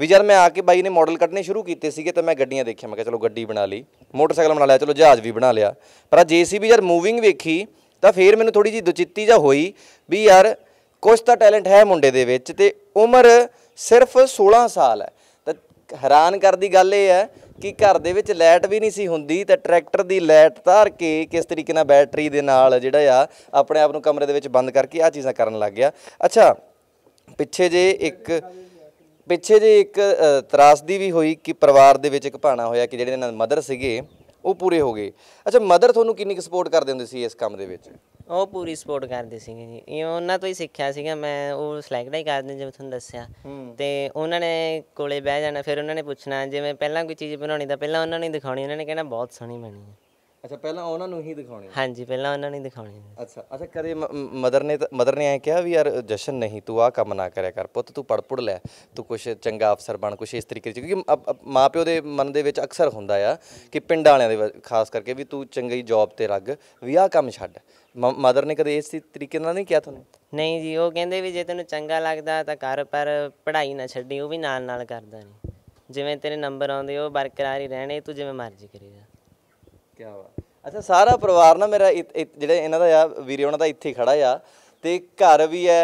ਵੀ ਜਦ ਮੈਂ ਆ ਕੇ ਬਾਈ ਨੇ ਮਾਡਲ ਕੱਢਨੇ ਸ਼ੁਰੂ ਕੀਤੇ ਸੀਗੇ ਤਾਂ ਮੈਂ ਗੱਡੀਆਂ ਦੇਖੀਆਂ ਮੈਂ ਕਿਹਾ ਚਲੋ ਗੱਡੀ ਬਣਾ ਲਈ ਮੋਟਰਸਾਈਕਲ ਬਣਾ ਲਿਆ ਚਲੋ ਜਹਾਜ਼ ਵੀ ਬਣਾ ਲਿਆ ਪਰ ਆ ਜੀਸੀਬੀ ਜਦ ਮੂਵਿੰਗ ਵੇਖੀ ਤਾਂ ਫੇਰ ਮੈਨੂੰ ਥੋੜੀ ਜੀ ਦੁਚਿੱਤੀ ਜਾਂ ਹੋਈ ਵੀ ਯਾਰ ਕੁਝ ਤਾਂ ਟੈਲੈਂਟ ਹੈ ਮੁੰਡੇ ਦੇ ਵਿੱਚ ਤੇ ਉਮਰ ਸਿਰਫ 16 ਸਾਲ ਹੈ ਤਾਂ ਹੈਰਾਨ ਕਰਦੀ ਗੱਲ ਇਹ ਹੈ ਕਿ ਘਰ ਦੇ ਵਿੱਚ ਲਾਈਟ ਵੀ ਨਹੀਂ ਸੀ ਹੁੰਦੀ ਤੇ ਟਰੈਕਟਰ ਦੀ ਲਾਈਟ ਧਾਰ ਕੇ ਕਿਸ ਤਰੀਕੇ ਨਾਲ ਬੈਟਰੀ ਦੇ ਨਾਲ ਜਿਹੜਾ ਆ ਆਪਣੇ ਆਪ ਨੂੰ ਕਮਰੇ ਦੇ ਵਿੱਚ ਬੰਦ ਕਰਕੇ ਆ ਚੀਜ਼ਾਂ ਕਰਨ ਲੱਗ ਗਿਆ ਅੱਛਾ ਪਿੱਛੇ ਜੇ ਇੱਕ ਪਿੱਛੇ ਜੇ ਇੱਕ ਤਰਾਸਦੀ ਵੀ ਹੋਈ ਕਿ ਪਰਿਵਾਰ ਦੇ ਵਿੱਚ ਇੱਕ ਭਾਣਾ ਹੋਇਆ ਕਿ ਜਿਹੜੇ ਇਹਨਾਂ ਦੇ ਮਦਰ ਸੀਗੇ ਉਹ ਪੂਰੇ ਹੋ ਗਏ ਅੱਛਾ ਮਦਰ ਤੁਹਾਨੂੰ ਕਿੰਨੀ ਕੁ ਸਪੋਰਟ ਕਰਦੇ ਹੁੰਦੇ ਸੀ ਇਸ ਕੰਮ ਦੇ ਵਿੱਚ ਉਹ ਪੂਰੀ ਸਪੋਰਟ ਕਰਦੇ ਸੀ ਜੀ ਇਹ ਉਹਨਾਂ ਤੋਂ ਹੀ ਸਿੱਖਿਆ ਸੀਗਾ ਮੈਂ ਉਹ ਸਲੈਗ ਹੀ ਕਰਦੇ ਜਿਵੇਂ ਤੁਹਾਨੂੰ ਦੱਸਿਆ ਤੇ ਉਹਨਾਂ ਨੇ ਕੋਲੇ ਬਹਿ ਜਾਣਾ ਫਿਰ ਉਹਨਾਂ ਨੇ ਪੁੱਛਣਾ ਜਿਵੇਂ ਪਹਿਲਾਂ ਕੋਈ ਚੀਜ਼ ਬਣਾਉਣੀ ਤਾਂ ਪਹਿਲਾਂ ਉਹਨਾਂ ਨੇ ਦਿਖਾਉਣੀ ਉਹਨਾਂ ਨੇ ਕਹਿਣਾ ਬਹੁਤ ਸੋਹਣੀ ਬਣੀ ਹੈ ਅੱਛਾ ਪਹਿਲਾਂ ਉਹਨਾਂ ਨੂੰ ਹੀ ਦਿਖਾਉਣੀ ਹਾਂਜੀ ਪਹਿਲਾਂ ਉਹਨਾਂ ਨੂੰ ਹੀ ਦਿਖਾਉਣੀ ਅੱਛਾ ਅੱਛਾ ਕਦੇ ਮਦਰ ਨੇ ਮਦਰ ਨੇ ਐ ਕਿਹਾ ਵੀ ਯਾਰ ਜਸ਼ਨ ਨਹੀਂ ਤੂੰ ਆ ਕੰਮ ਨਾ ਕਰਿਆ ਕਰ ਪੁੱਤ ਤੂੰ ਪੜ ਪੜ ਲੈ ਤੂੰ ਕੁਛ ਚੰਗਾ ਅਫਸਰ ਬਣ ਕੁਛ ਇਸ ਤਰੀਕੇ ਚ ਕਿਉਂਕਿ ਮਾਪਿਓ ਦੇ ਮਨ ਦੇ ਵਿੱਚ ਅਕਸਰ ਹੁੰਦਾ ਆ ਕਿ ਪਿੰਡ ਵਾਲਿਆਂ ਦੇ ਖਾਸ ਕਰਕੇ ਵੀ ਤੂੰ ਚੰਗੀ ਜੌਬ ਤੇ ਲੱਗ ਵੀ ਆ ਕੰਮ ਛੱਡ ਮਦਰ ਨੇ ਕਦੇ ਇਸ ਤਰੀਕੇ ਨਾਲ ਨਹੀਂ ਕਿਹਾ ਤੁਹਾਨੂੰ ਨਹੀਂ ਜੀ ਉਹ ਕਹਿੰਦੇ ਵੀ ਜੇ ਤੈਨੂੰ ਚੰਗਾ ਲੱਗਦਾ ਤਾਂ ਕਰ ਪਰ ਪੜ੍ਹਾਈ ਨਾ ਛੱਡੀ ਉਹ ਵੀ ਨਾਲ ਨਾਲ ਕਰਦਾ ਨਹੀਂ ਜਿਵੇਂ ਤੇਰੇ ਨੰਬਰ ਆਉਂਦੇ ਉਹ ਬਰਕਰਾਰ ਹੀ ਰਹਿਣੇ ਤੂੰ ਜਿਵੇਂ ਮਰਜ਼ੀ ਕਰੇਗਾ ਕਿਆ ਬਾਤ ਅੱਛਾ ਸਾਰਾ ਪਰਿਵਾਰ ਨਾ ਮੇਰਾ ਜਿਹੜੇ ਇਹਨਾਂ ਦਾ ਆ ਵੀਰੇ ਉਹਨਾਂ ਦਾ ਇੱਥੇ ਖੜਾ ਆ ਤੇ ਘਰ ਵੀ ਹੈ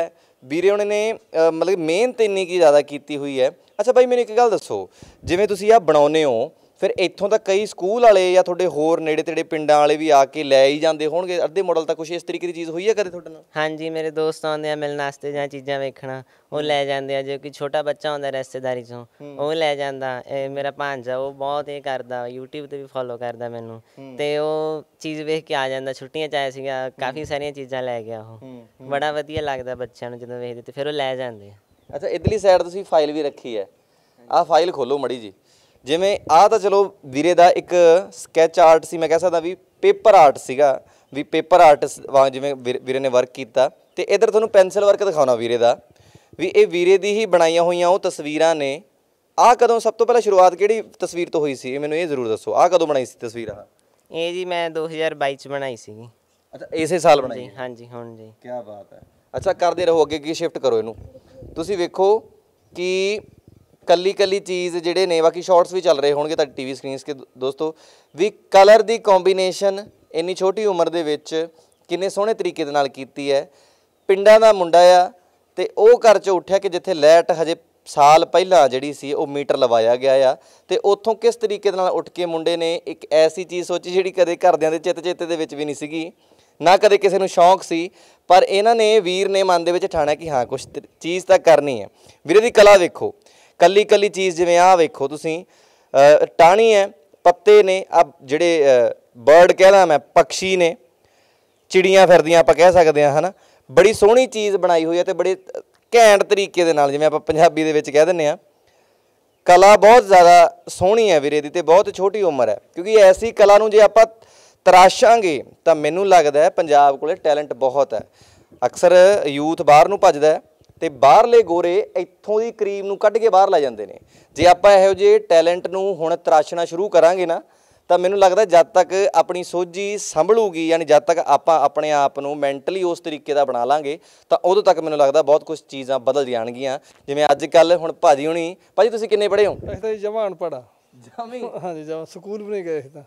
ਵੀਰੇ ਉਹਨਾਂ ਨੇ ਮਤਲਬ ਮਿਹਨਤ ਇੰਨੀ ਕੀ ਜ਼ਿਆਦਾ ਕੀਤੀ ਹੋਈ ਹੈ ਅੱਛਾ ਭਾਈ ਮੈਨੂੰ ਇੱਕ ਗੱਲ ਦੱਸੋ ਜਿਵੇਂ ਤੁਸੀਂ ਆ ਬਣਾਉਨੇ ਹੋ ਫਿਰ ਇੱਥੋਂ ਤਾਂ ਕਈ ਸਕੂਲ ਵਾਲੇ ਜਾਂ ਤੁਹਾਡੇ ਹੋਰ ਨੇੜੇ ਤੇੜੇ ਪਿੰਡਾਂ ਵਾਲੇ ਵੀ ਆ ਕੇ ਲੈ ਹੀ ਜਾਂਦੇ ਹੋਣਗੇ ਅੱਧੇ ਮਾਡਲ ਤਾਂ ਕੁਝ ਇਸ ਤਰੀਕੇ ਦੀ ਚੀਜ਼ ਹੋਈ ਹੈ ਕਦੇ ਤੁਹਾਡੇ ਨਾਲ ਹਾਂਜੀ ਮੇਰੇ ਦੋਸਤ ਆਉਂਦੇ ਆ ਮਿਲਣ ਵਾਸਤੇ ਜਾਂ ਚੀਜ਼ਾਂ ਵੇਖਣਾ ਉਹ ਲੈ ਜਾਂਦੇ ਆ ਜੇ ਕੋਈ ਛੋਟਾ ਬੱਚਾ ਹੁੰਦਾ ਰਿਸ਼ਤੇਦਾਰੀ ਚੋਂ ਉਹ ਲੈ ਜਾਂਦਾ ਮੇਰਾ ਭਾਂਜਾ ਉਹ ਬਹੁਤ ਇਹ ਕਰਦਾ YouTube ਤੇ ਵੀ ਫੋਲੋ ਕਰਦਾ ਮੈਨੂੰ ਤੇ ਉਹ ਚੀਜ਼ ਵੇਖ ਕੇ ਆ ਜਾਂਦਾ ਛੁੱਟੀਆਂ ਚ ਆਇਆ ਸੀਗਾ ਕਾਫੀ ਸਾਰੀਆਂ ਚੀਜ਼ਾਂ ਲੈ ਗਿਆ ਉਹ ਬੜਾ ਵਧੀਆ ਲੱਗਦਾ ਬੱਚਿਆਂ ਨੂੰ ਜਦੋਂ ਵੇਖਦੇ ਤੇ ਫਿਰ ਉਹ ਲੈ ਜਾਂਦੇ ਅੱਛਾ ਇਧਰਲੀ ਸਾਈਡ ਤੁਸੀਂ ਫਾਈਲ ਵੀ ਰੱਖੀ ਹੈ ਆਹ ਫਾਈਲ ਖੋਲੋ ਮੜੀ ਜੀ ਜਿਵੇਂ ਆ ਤਾਂ ਚਲੋ ਵੀਰੇ ਦਾ ਇੱਕ ਸਕੈਚ ਆਰਟ ਸੀ ਮੈਂ ਕਹਿ ਸਕਦਾ ਵੀ ਪੇਪਰ ਆਰਟ ਸੀਗਾ ਵੀ ਪੇਪਰ ਆਰਟ ਵਾਂਗ ਜਿਵੇਂ ਵੀਰੇ ਨੇ ਵਰਕ ਕੀਤਾ ਤੇ ਇਧਰ ਤੁਹਾਨੂੰ ਪੈਨਸਲ ਵਰਕ ਦਿਖਾਉਣਾ ਵੀਰੇ ਦਾ ਵੀ ਇਹ ਵੀਰੇ ਦੀ ਹੀ ਬਣਾਈਆਂ ਹੋਈਆਂ ਉਹ ਤਸਵੀਰਾਂ ਨੇ ਆ ਕਦੋਂ ਸਭ ਤੋਂ ਪਹਿਲਾਂ ਸ਼ੁਰੂਆਤ ਕਿਹੜੀ ਤਸਵੀਰ ਤੋਂ ਹੋਈ ਸੀ ਮੈਨੂੰ ਇਹ ਜ਼ਰੂਰ ਦੱਸੋ ਆ ਕਦੋਂ ਬਣਾਈ ਸੀ ਤਸਵੀਰ ਆ ਇਹ ਜੀ ਮੈਂ 2022 ਚ ਬਣਾਈ ਸੀ ਅੱਛਾ ਇਸੇ ਸਾਲ ਬਣਾਈ ਜੀ ਹਾਂਜੀ ਹੁਣ ਜੀ ਕੀ ਬਾਤ ਹੈ ਅੱਛਾ ਕਰਦੇ ਰਹੋ ਅੱਗੇ ਕੀ ਸ਼ਿਫਟ ਕਰੋ ਇਹਨੂੰ ਤੁਸੀਂ ਵੇਖੋ ਕਿ ਕੱਲੀ ਕੱਲੀ ਚੀਜ਼ ਜਿਹੜੇ ਨੇ ਬਾਕੀ ਸ਼ਾਰਟਸ ਵੀ ਚੱਲ ਰਹੇ ਹੋਣਗੇ ਤਾਂ ਟੀਵੀ ਸਕਰੀਨਸ ਕੇ ਦੋਸਤੋ ਵੀ ਕਲਰ ਦੀ ਕੰਬੀਨੇਸ਼ਨ ਇੰਨੀ ਛੋਟੀ ਉਮਰ ਦੇ ਵਿੱਚ ਕਿੰਨੇ ਸੋਹਣੇ ਤਰੀਕੇ ਦੇ ਨਾਲ ਕੀਤੀ ਹੈ ਪਿੰਡਾਂ ਦਾ ਮੁੰਡਾ ਆ ਤੇ ਉਹ ਘਰ ਚ ਉੱਠਿਆ ਕਿ ਜਿੱਥੇ ਲੈਟ ਹਜੇ ਸਾਲ ਪਹਿਲਾਂ ਜਿਹੜੀ ਸੀ ਉਹ ਮੀਟਰ ਲਵਾਇਆ ਗਿਆ ਆ ਤੇ ਉੱਥੋਂ ਕਿਸ ਤਰੀਕੇ ਦੇ ਨਾਲ ਉੱਠ ਕੇ ਮੁੰਡੇ ਨੇ ਇੱਕ ਐਸੀ ਚੀਜ਼ ਸੋਚੀ ਜਿਹੜੀ ਕਦੇ ਘਰਦਿਆਂ ਦੇ ਚਿੱਤ ਚੇਤੇ ਦੇ ਵਿੱਚ ਵੀ ਨਹੀਂ ਸੀਗੀ ਨਾ ਕਦੇ ਕਿਸੇ ਨੂੰ ਸ਼ੌਂਕ ਸੀ ਪਰ ਇਹਨਾਂ ਨੇ ਵੀਰ ਨੇ ਮਨ ਦੇ ਵਿੱਚ ਠਾਣਿਆ ਕਿ ਹਾਂ ਕੁਝ ਚੀਜ਼ ਤਾਂ ਕਰਨੀ ਹੈ ਵੀਰੇ ਦੀ ਕਲਾ ਵੇਖੋ ਕੱਲੀ ਕੱਲੀ ਚੀਜ਼ ਜਿਵੇਂ ਆਹ ਵੇਖੋ ਤੁਸੀਂ ਟਾਣੀ ਹੈ ਪੱਤੇ ਨੇ ਆ ਜਿਹੜੇ ਬਰਡ ਕਹਿੰਦਾ ਮੈਂ ਪੰਛੀ ਨੇ ਚਿੜੀਆਂ ਫਿਰਦੀਆਂ ਆਪਾਂ ਕਹਿ ਸਕਦੇ ਹਾਂ ਹਨਾ ਬੜੀ ਸੋਹਣੀ ਚੀਜ਼ ਬਣਾਈ ਹੋਈ ਹੈ ਤੇ ਬੜੇ ਘੈਂਟ ਤਰੀਕੇ ਦੇ ਨਾਲ ਜਿਵੇਂ ਆਪਾਂ ਪੰਜਾਬੀ ਦੇ ਵਿੱਚ ਕਹਿ ਦਿੰਨੇ ਆ ਕਲਾ ਬਹੁਤ ਜ਼ਿਆਦਾ ਸੋਹਣੀ ਹੈ ਵੀਰੇ ਦੀ ਤੇ ਬਹੁਤ ਛੋਟੀ ਉਮਰ ਹੈ ਕਿਉਂਕਿ ਐਸੀ ਕਲਾ ਨੂੰ ਜੇ ਆਪਾਂ ਤਰਾਸ਼ਾਂਗੇ ਤਾਂ ਮੈਨੂੰ ਲੱਗਦਾ ਹੈ ਪੰਜਾਬ ਕੋਲੇ ਟੈਲੈਂਟ ਬਹੁਤ ਹੈ ਅਕਸਰ ਯੂਥ ਬਾਹਰ ਨੂੰ ਭੱਜਦਾ ਹੈ ਤੇ ਬਾਹਰਲੇ ਗੋਰੇ ਇੱਥੋਂ ਦੀ ਕਰੀਮ ਨੂੰ ਕੱਢ ਕੇ ਬਾਹਰ ਲੈ ਜਾਂਦੇ ਨੇ ਜੇ ਆਪਾਂ ਇਹੋ ਜਿਹੇ ਟੈਲੈਂਟ ਨੂੰ ਹੁਣ ਤਰਾਸ਼ਣਾ ਸ਼ੁਰੂ ਕਰਾਂਗੇ ਨਾ ਤਾਂ ਮੈਨੂੰ ਲੱਗਦਾ ਜਦ ਤੱਕ ਆਪਣੀ ਸੋਝੀ ਸੰਭਲੂਗੀ ਯਾਨੀ ਜਦ ਤੱਕ ਆਪਾਂ ਆਪਣੇ ਆਪ ਨੂੰ ਮੈਂਟਲੀ ਉਸ ਤਰੀਕੇ ਦਾ ਬਣਾ ਲਾਂਗੇ ਤਾਂ ਉਦੋਂ ਤੱਕ ਮੈਨੂੰ ਲੱਗਦਾ ਬਹੁਤ ਕੁਝ ਚੀਜ਼ਾਂ ਬਦਲ ਜਾਣਗੀਆਂ ਜਿਵੇਂ ਅੱਜ ਕੱਲ ਹੁਣ ਭਾਜੀ ਹੁਣੀ ਭਾਜੀ ਤੁਸੀਂ ਕਿੰਨੇ ਪੜ੍ਹੇ ਹੋ ਅਸੀਂ ਤਾਂ ਜਮਾਨ ਪੜਾ ਜਮੀ ਹਾਂਜੀ ਜਮਾ ਸਕੂਲ ਵੀ ਨਹੀਂ ਗਏ ਅਸੀਂ ਤਾਂ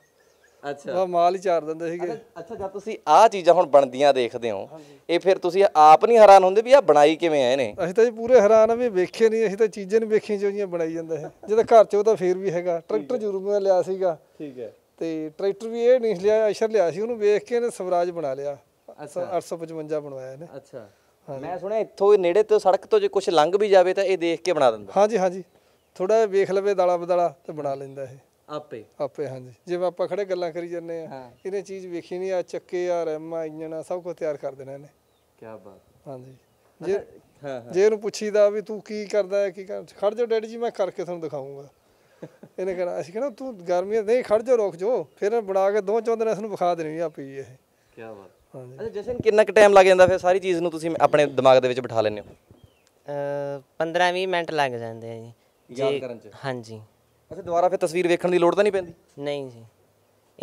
ਅੱਛਾ ਉਹ ਮਾਲ ਹੀ ਚਾਰ ਦਿੰਦੇ ਸੀਗੇ ਅੱਛਾ ਜਦ ਤੁਸੀਂ ਆਹ ਚੀਜ਼ਾਂ ਹੁਣ ਬਣਦੀਆਂ ਦੇਖਦੇ ਹੋ ਇਹ ਫਿਰ ਤੁਸੀਂ ਆਪ ਨਹੀਂ ਹੈਰਾਨ ਹੁੰਦੇ ਵੀ ਆ ਬਣਾਈ ਕਿਵੇਂ ਆਏ ਨੇ ਅਸੀਂ ਤਾਂ ਜੀ ਪੂਰੇ ਹੈਰਾਨ ਆ ਵੀ ਵੇਖੇ ਨਹੀਂ ਅਸੀਂ ਤਾਂ ਚੀਜ਼ਾਂ ਨਹੀਂ ਵੇਖੀਆਂ ਜਿਹੜੀਆਂ ਬਣਾਈ ਜਾਂਦਾ ਹੈ ਜਦੋਂ ਘਰ ਚ ਉਹ ਤਾਂ ਫੇਰ ਵੀ ਹੈਗਾ ਟਰੈਕਟਰ ਜ਼ਰੂਰ ਮੈਂ ਲਿਆ ਸੀਗਾ ਠੀਕ ਹੈ ਤੇ ਟਰੈਕਟਰ ਵੀ ਇਹ ਨਹੀਂ ਲਿਆ ਅਸ਼ਰ ਲਿਆ ਸੀ ਉਹਨੂੰ ਵੇਖ ਕੇ ਨੇ ਸਵਰਾਜ ਬਣਾ ਲਿਆ 855 ਬਣਵਾਇਆ ਨੇ ਅੱਛਾ ਮੈਂ ਸੁਣਿਆ ਇੱਥੋਂ ਨੇੜੇ ਤੋਂ ਸੜਕ ਤੋਂ ਜੇ ਕੁਝ ਲੰਘ ਵੀ ਜਾਵੇ ਤਾਂ ਇਹ ਦੇਖ ਕੇ ਬਣਾ ਦਿੰਦਾ ਹਾਂਜੀ ਹਾਂਜੀ ਥੋੜਾ ਵੇਖ ਲਵੇ ਦਾਲਾ ਬਦਾਲਾ ਤੇ ਬਣਾ ਲੈਂਦਾ ਇਹ ਆਪੇ ਆਪੇ ਹਾਂਜੀ ਜਿਵੇਂ ਆਪਾਂ ਖੜੇ ਗੱਲਾਂ ਕਰੀ ਜਾਂਦੇ ਆ ਇਹਨੇ ਚੀਜ਼ ਵੇਖੀ ਨਹੀਂ ਆ ਚੱਕੇ ਆ ਰੈਮਾਂ ਆ ਸਭ ਕੁਝ ਤਿਆਰ ਕਰ ਦੇਣਾ ਇਹਨੇ ਕੀ ਬਾਤ ਹਾਂਜੀ ਜੇ ਹਾਂ ਜੇ ਇਹਨੂੰ ਪੁੱਛੀਦਾ ਵੀ ਤੂੰ ਕੀ ਕਰਦਾ ਹੈ ਕੀ ਕਰ ਖੜ ਜਾ ਡੈਡੀ ਜੀ ਮੈਂ ਕਰਕੇ ਤੁਹਾਨੂੰ ਦਿਖਾਉਂਗਾ ਇਹਨੇ ਕਹਣਾ ਅਸੀਂ ਕਹਣਾ ਤੂੰ ਗਰਮੀਆਂ ਨਹੀਂ ਖੜ ਜਾ ਰੋਕ ਜੋ ਫਿਰ ਬਣਾ ਕੇ ਦੋ ਚੌਂ ਦਿਨ ਇਸ ਨੂੰ ਵਿਖਾ ਦੇਣੀ ਆ ਪਈ ਇਹ ਕੀ ਬਾਤ ਹਾਂਜੀ ਅੱਛਾ ਜਸਨ ਕਿੰਨਾ ਕੁ ਟਾਈਮ ਲੱਗ ਜਾਂਦਾ ਫਿਰ ਸਾਰੀ ਚੀਜ਼ ਨੂੰ ਤੁਸੀਂ ਆਪਣੇ ਦਿਮਾਗ ਦੇ ਵਿੱਚ ਬਿਠਾ ਲੈਂਦੇ ਹੋ 15-20 ਮਿੰਟ ਲੱਗ ਜਾਂਦੇ ਆ ਜੀ ਯਾਦ ਕਰਨ ਚ ਹਾਂਜੀ ਅਸੀਂ ਦੁਬਾਰਾ ਫਿਰ ਤਸਵੀਰ ਵੇਖਣ ਦੀ ਲੋੜ ਤਾਂ ਨਹੀਂ ਪੈਂਦੀ ਨਹੀਂ ਜੀ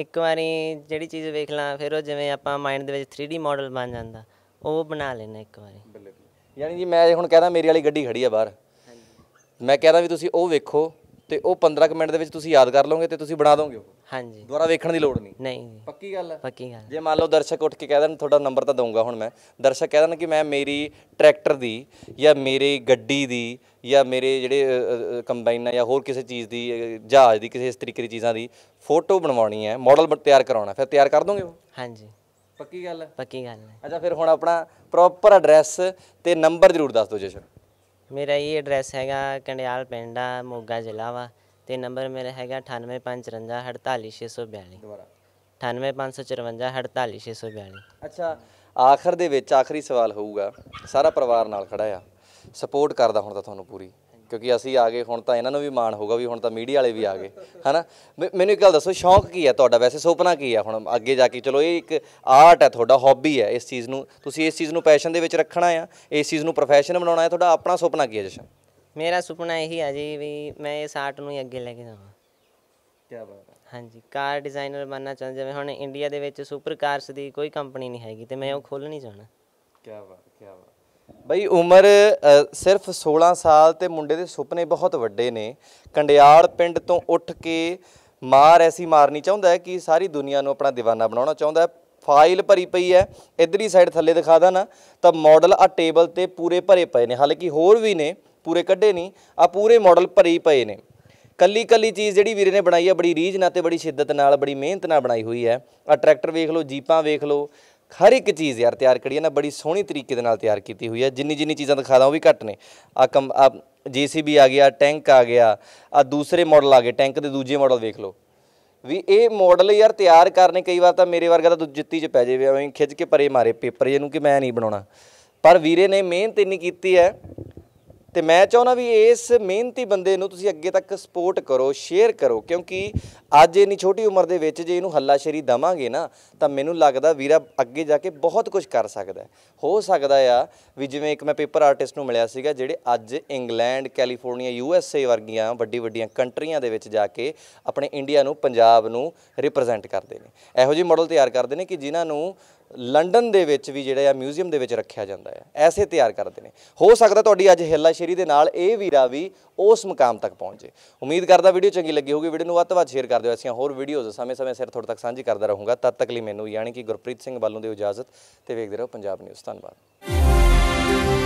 ਇੱਕ ਵਾਰੀ ਜਿਹੜੀ ਚੀਜ਼ ਵੇਖ ਲਾਂ ਫਿਰ ਉਹ ਜਿਵੇਂ ਆਪਾਂ ਮਾਈਂਡ ਦੇ ਵਿੱਚ 3D ਮਾਡਲ ਬਣ ਜਾਂਦਾ ਉਹ ਬਣਾ ਲੈਣਾ ਇੱਕ ਵਾਰੀ ਬਿਲਕੁਲ ਯਾਨੀ ਜੀ ਮੈਂ ਹੁਣ ਕਹਦਾ ਮੇਰੀ ਵਾਲੀ ਗੱਡੀ ਖੜੀ ਆ ਬਾਹਰ ਮੈਂ ਕਹਦਾ ਵੀ ਤੁਸੀਂ ਉਹ ਵੇਖੋ ਤੇ ਉਹ 15 ਮਿੰਟ ਦੇ ਵਿੱਚ ਤੁਸੀਂ ਯਾਦ ਕਰ ਲਓਗੇ ਤੇ ਤੁਸੀਂ ਬਣਾ ਦੋਗੇ ਉਹ ਹਾਂਜੀ ਦੁਬਾਰਾ ਵੇਖਣ ਦੀ ਲੋੜ ਨਹੀਂ ਨਹੀਂ ਪੱਕੀ ਗੱਲ ਹੈ ਪੱਕੀ ਗੱਲ ਜੇ ਮੰਨ ਲਓ ਦਰਸ਼ਕ ਉੱਠ ਕੇ ਕਹਿ ਦੇਣ ਤੁਹਾਡਾ ਨੰਬਰ ਤਾਂ ਦਊਂਗਾ ਹੁਣ ਮੈਂ ਦਰਸ਼ਕ ਕਹਿ ਦੇਣ ਕਿ ਮੈਂ ਮੇਰੀ ਟਰੈਕਟਰ ਦੀ ਜਾਂ ਮੇਰੇ ਗੱਡੀ ਦੀ ਜਾਂ ਮੇਰੇ ਜਿਹੜੇ ਕੰਬਾਈਨਾਂ ਜਾਂ ਹੋਰ ਕਿਸੇ ਚੀਜ਼ ਦੀ ਜਹਾਜ਼ ਦੀ ਕਿਸੇ ਇਸ ਤਰੀਕੇ ਦੀ ਚੀਜ਼ਾਂ ਦੀ ਫੋਟੋ ਬਣਵਾਉਣੀ ਹੈ ਮਾਡਲ ਤਿਆਰ ਕਰਾਉਣਾ ਫਿਰ ਤਿਆਰ ਕਰ ਦੋਗੇ ਉਹ ਹਾਂਜੀ ਪੱਕੀ ਗੱਲ ਹੈ ਪੱਕੀ ਗੱਲ ਹੈ ਅੱਛਾ ਫਿਰ ਹੁਣ ਆਪਣਾ ਪ੍ਰੋਪਰ ਐਡਰੈਸ ਤੇ ਨੰਬਰ ਜ਼ਰੂਰ ਦੱਸ ਦਿਓ ਸਰ ਮੇਰਾ ਇਹ ਐਡਰੈਸ ਹੈਗਾ ਕੰਡਿਆਲ ਪਿੰਡਾ ਮੋਗਾ ਜ਼ਿਲ੍ਹਾ ਵਾ ਤੇ ਨੰਬਰ ਮੇਰਾ ਹੈਗਾ 9855548642 ਦੁਬਾਰਾ 9855548642 ਅੱਛਾ ਆਖਰ ਦੇ ਵਿੱਚ ਆਖਰੀ ਸਵਾਲ ਹੋਊਗਾ ਸਾਰਾ ਪਰਿਵਾਰ ਨਾਲ ਖੜਾ ਆ ਸਪੋਰਟ ਕਰਦਾ ਹੁਣ ਤਾਂ ਤੁਹਾਨੂੰ ਪੂਰੀ ਕਿਉਂਕਿ ਅਸੀਂ ਆ ਗਏ ਹੁਣ ਤਾਂ ਇਹਨਾਂ ਨੂੰ ਵੀ ਮਾਣ ਹੋਗਾ ਵੀ ਹੁਣ ਤਾਂ ਮੀਡੀਆ ਵਾਲੇ ਵੀ ਆ ਗਏ ਹਨਾ ਮੈਨੂੰ ਇੱਕ ਗੱਲ ਦੱਸੋ ਸ਼ੌਂਕ ਕੀ ਹੈ ਤੁਹਾਡਾ ਵੈਸੇ ਸੁਪਨਾ ਕੀ ਹੈ ਹੁਣ ਅੱਗੇ ਜਾ ਕੇ ਚਲੋ ਇਹ ਇੱਕ ਆਰਟ ਹੈ ਤੁਹਾਡਾ ਹੌਬੀ ਹੈ ਇਸ ਚੀਜ਼ ਨੂੰ ਤੁਸੀਂ ਇਸ ਚੀਜ਼ ਨੂੰ ਪੈਸ਼ਨ ਦੇ ਵਿੱਚ ਰੱਖਣਾ ਆ ਇਸ ਚੀਜ਼ ਨੂੰ ਪ੍ਰੋਫੈਸ਼ਨ ਬਣਾਉਣਾ ਹੈ ਤੁਹਾਡਾ ਆਪਣਾ ਸੁਪਨਾ ਕੀ ਹੈ ਜਸ਼ਨ ਮੇਰਾ ਸੁਪਨਾ ਇਹੀ ਹੈ ਜੀ ਵੀ ਮੈਂ ਇਸ ਆਰਟ ਨੂੰ ਹੀ ਅੱਗੇ ਲੈ ਕੇ ਜਾਵਾਂ ਕੀ ਬਾਤ ਹੈ ਹਾਂਜੀ ਕਾਰ ਡਿਜ਼ਾਈਨਰ ਬਣਨਾ ਚਾਹੁੰਦਾ ਜਿਵੇਂ ਹੁਣ ਇੰਡੀਆ ਦੇ ਵਿੱਚ ਸੁਪਰ ਕਾਰਸ ਦੀ ਕੋਈ ਕੰਪਨੀ ਨਹੀਂ ਹੈਗੀ ਤੇ ਮੈਂ ਉਹ ਖੋਲਣੀ ਚਾਹਣਾ ਕੀ ਬਾਤ ਕੀ ਬਾਤ ਬਈ ਉਮਰ ਸਿਰਫ 16 ਸਾਲ ਤੇ ਮੁੰਡੇ ਦੇ ਸੁਪਨੇ ਬਹੁਤ ਵੱਡੇ ਨੇ ਕੰਡਿਆਲ ਪਿੰਡ ਤੋਂ ਉੱਠ ਕੇ ਮਾਰ ਐਸੀ ਮਾਰਨੀ ਚਾਹੁੰਦਾ ਹੈ ਕਿ ਸਾਰੀ ਦੁਨੀਆ ਨੂੰ ਆਪਣਾ دیਵਾਨਾ ਬਣਾਉਣਾ ਚਾਹੁੰਦਾ ਹੈ ਫਾਈਲ ਭਰੀ ਪਈ ਹੈ ਇਧਰੀ ਸਾਈਡ ਥੱਲੇ ਦਿਖਾ ਦਾਂ ਨਾ ਤਾਂ ਮਾਡਲ ਆ ਟੇਬਲ ਤੇ ਪੂਰੇ ਭਰੇ ਪਏ ਨੇ ਹਾਲਾਂਕਿ ਹੋਰ ਵੀ ਨੇ ਪੂਰੇ ਕੱਢੇ ਨਹੀਂ ਆ ਪੂਰੇ ਮਾਡਲ ਭਰੀ ਪਏ ਨੇ ਕੱਲੀ ਕੱਲੀ ਚੀਜ਼ ਜਿਹੜੀ ਵੀਰੇ ਨੇ ਬਣਾਈ ਆ ਬੜੀ ਰੀਝ ਨਾਲ ਤੇ ਬੜੀ ਸ਼ਿੱਦਤ ਨਾਲ ਬੜੀ ਮਿਹਨਤ ਨਾਲ ਬਣਾਈ ਹੋਈ ਹੈ ਆ ਟਰੈਕਟਰ ਵੇਖ ਲਓ ਜੀਪਾਂ ਵੇਖ ਲਓ ਹਰ ਇੱਕ ਚੀਜ਼ ਯਾਰ ਤਿਆਰ ਕਰੀ ਹੈ ਨਾ ਬੜੀ ਸੋਹਣੀ ਤਰੀਕੇ ਦੇ ਨਾਲ ਤਿਆਰ ਕੀਤੀ ਹੋਈ ਹੈ ਜਿੰਨੀ ਜਿੰਨੀ ਚੀਜ਼ਾਂ ਦਿਖਾਦਾ ਉਹ ਵੀ ਘੱਟ ਨੇ ਆ ਕਮ ਆ ਜੀਸੀਬੀ ਆ ਗਿਆ ਟੈਂਕ ਆ ਗਿਆ ਆ ਦੂਸਰੇ ਮਾਡਲ ਆ ਗਏ ਟੈਂਕ ਦੇ ਦੂਜੇ ਮਾਡਲ ਵੇਖ ਲਓ ਵੀ ਇਹ ਮਾਡਲ ਯਾਰ ਤਿਆਰ ਕਰਨੇ ਕਈ ਵਾਰ ਤਾਂ ਮੇਰੇ ਵਰਗਾ ਤਾਂ ਜੁੱਤੀ 'ਚ ਪੈ ਜੇ ਵੀ ਐਵੇਂ ਖਿੱਚ ਕੇ ਪਰੇ ਮਾਰੇ ਪੇਪਰ ਜਿਹਨੂੰ ਕਿ ਮੈਂ ਨਹੀਂ ਬਣਾਉਣਾ ਪਰ ਵੀਰੇ ਨੇ ਮਿਹਨਤ ਇੰਨੀ ਕੀਤੀ ਹੈ ਤੇ ਮੈਂ ਚਾਹੁੰਦਾ ਵੀ ਇਸ ਮਿਹਨਤੀ ਬੰਦੇ ਨੂੰ ਤੁਸੀਂ ਅੱਗੇ ਤੱਕ ਸਪੋਰਟ ਕਰੋ ਸ਼ੇਅਰ ਕਰੋ ਕਿਉਂਕਿ ਅੱਜ ਇਨੀ ਛੋਟੀ ਉਮਰ ਦੇ ਵਿੱਚ ਜੇ ਇਹਨੂੰ ਹੱਲਾਸ਼ੇਰੀ ਦਵਾਂਗੇ ਨਾ ਤਾਂ ਮੈਨੂੰ ਲੱਗਦਾ ਵੀਰਾ ਅੱਗੇ ਜਾ ਕੇ ਬਹੁਤ ਕੁਝ ਕਰ ਸਕਦਾ ਹੋ ਸਕਦਾ ਆ ਵੀ ਜਿਵੇਂ ਇੱਕ ਮੈਂ ਪੇਪਰ ਆਰਟਿਸਟ ਨੂੰ ਮਿਲਿਆ ਸੀਗਾ ਜਿਹੜੇ ਅੱਜ England California U S A ਵਰਗੀਆਂ ਵੱਡੀ ਵੱਡੀਆਂ ਕੰਟਰੀਆਂ ਦੇ ਵਿੱਚ ਜਾ ਕੇ ਆਪਣੇ ਇੰਡੀਆ ਨੂੰ ਪੰਜਾਬ ਨੂੰ ਰਿਪਰੈਜ਼ੈਂਟ ਕਰਦੇ ਨੇ ਇਹੋ ਜਿਹੇ ਮਾਡਲ ਤਿਆਰ ਕਰਦੇ ਨੇ ਕਿ ਜਿਨ੍ਹਾਂ ਨੂੰ ਲੰਡਨ ਦੇ ਵਿੱਚ ਵੀ ਜਿਹੜਾ ਆ ਮਿਊਜ਼ੀਅਮ ਦੇ ਵਿੱਚ ਰੱਖਿਆ ਜਾਂਦਾ ਹੈ ਐਸੇ ਤਿਆਰ ਕਰਦੇ ਨੇ ਹੋ ਸਕਦਾ ਤੁਹਾਡੀ ਅੱਜ ਸ਼ੇਰੀ ਦੇ ਨਾਲ ਇਹ ਵੀਰਾ ਵੀ ਉਸ ਮੁਕਾਮ ਤੱਕ ਪਹੁੰਚੇ ਉਮੀਦ ਕਰਦਾ ਵੀਡੀਓ ਚੰਗੀ ਲੱਗੀ ਹੋਊਗੀ ਵੀਡੀਓ ਨੂੰ ਵੱਧ ਤੋਂ ਵੱਧ ਸ਼ੇਅਰ ਕਰ ਦਿਓ ਅਸੀਂ ਹੋਰ ਵੀਡੀਓਜ਼ ਸਮੇਂ-ਸਮੇਂ ਸਿਰ ਤੁਹਾਡੇ ਤੱਕ ਸਾਂਝੀ ਕਰਦਾ ਰਹੂੰਗਾ ਤਦ ਤੱਕ ਲਈ ਮੈਨੂੰ ਯਾਨੀ ਕਿ ਗੁਰਪ੍ਰੀਤ ਸਿੰਘ ਵੱਲੋਂ ਦੀ ਇਜਾਜ਼ਤ ਤੇ ਵੇਖਦੇ ਰਹੋ ਪੰਜਾਬ ਨਿਊਜ਼ ਧੰਨਵਾਦ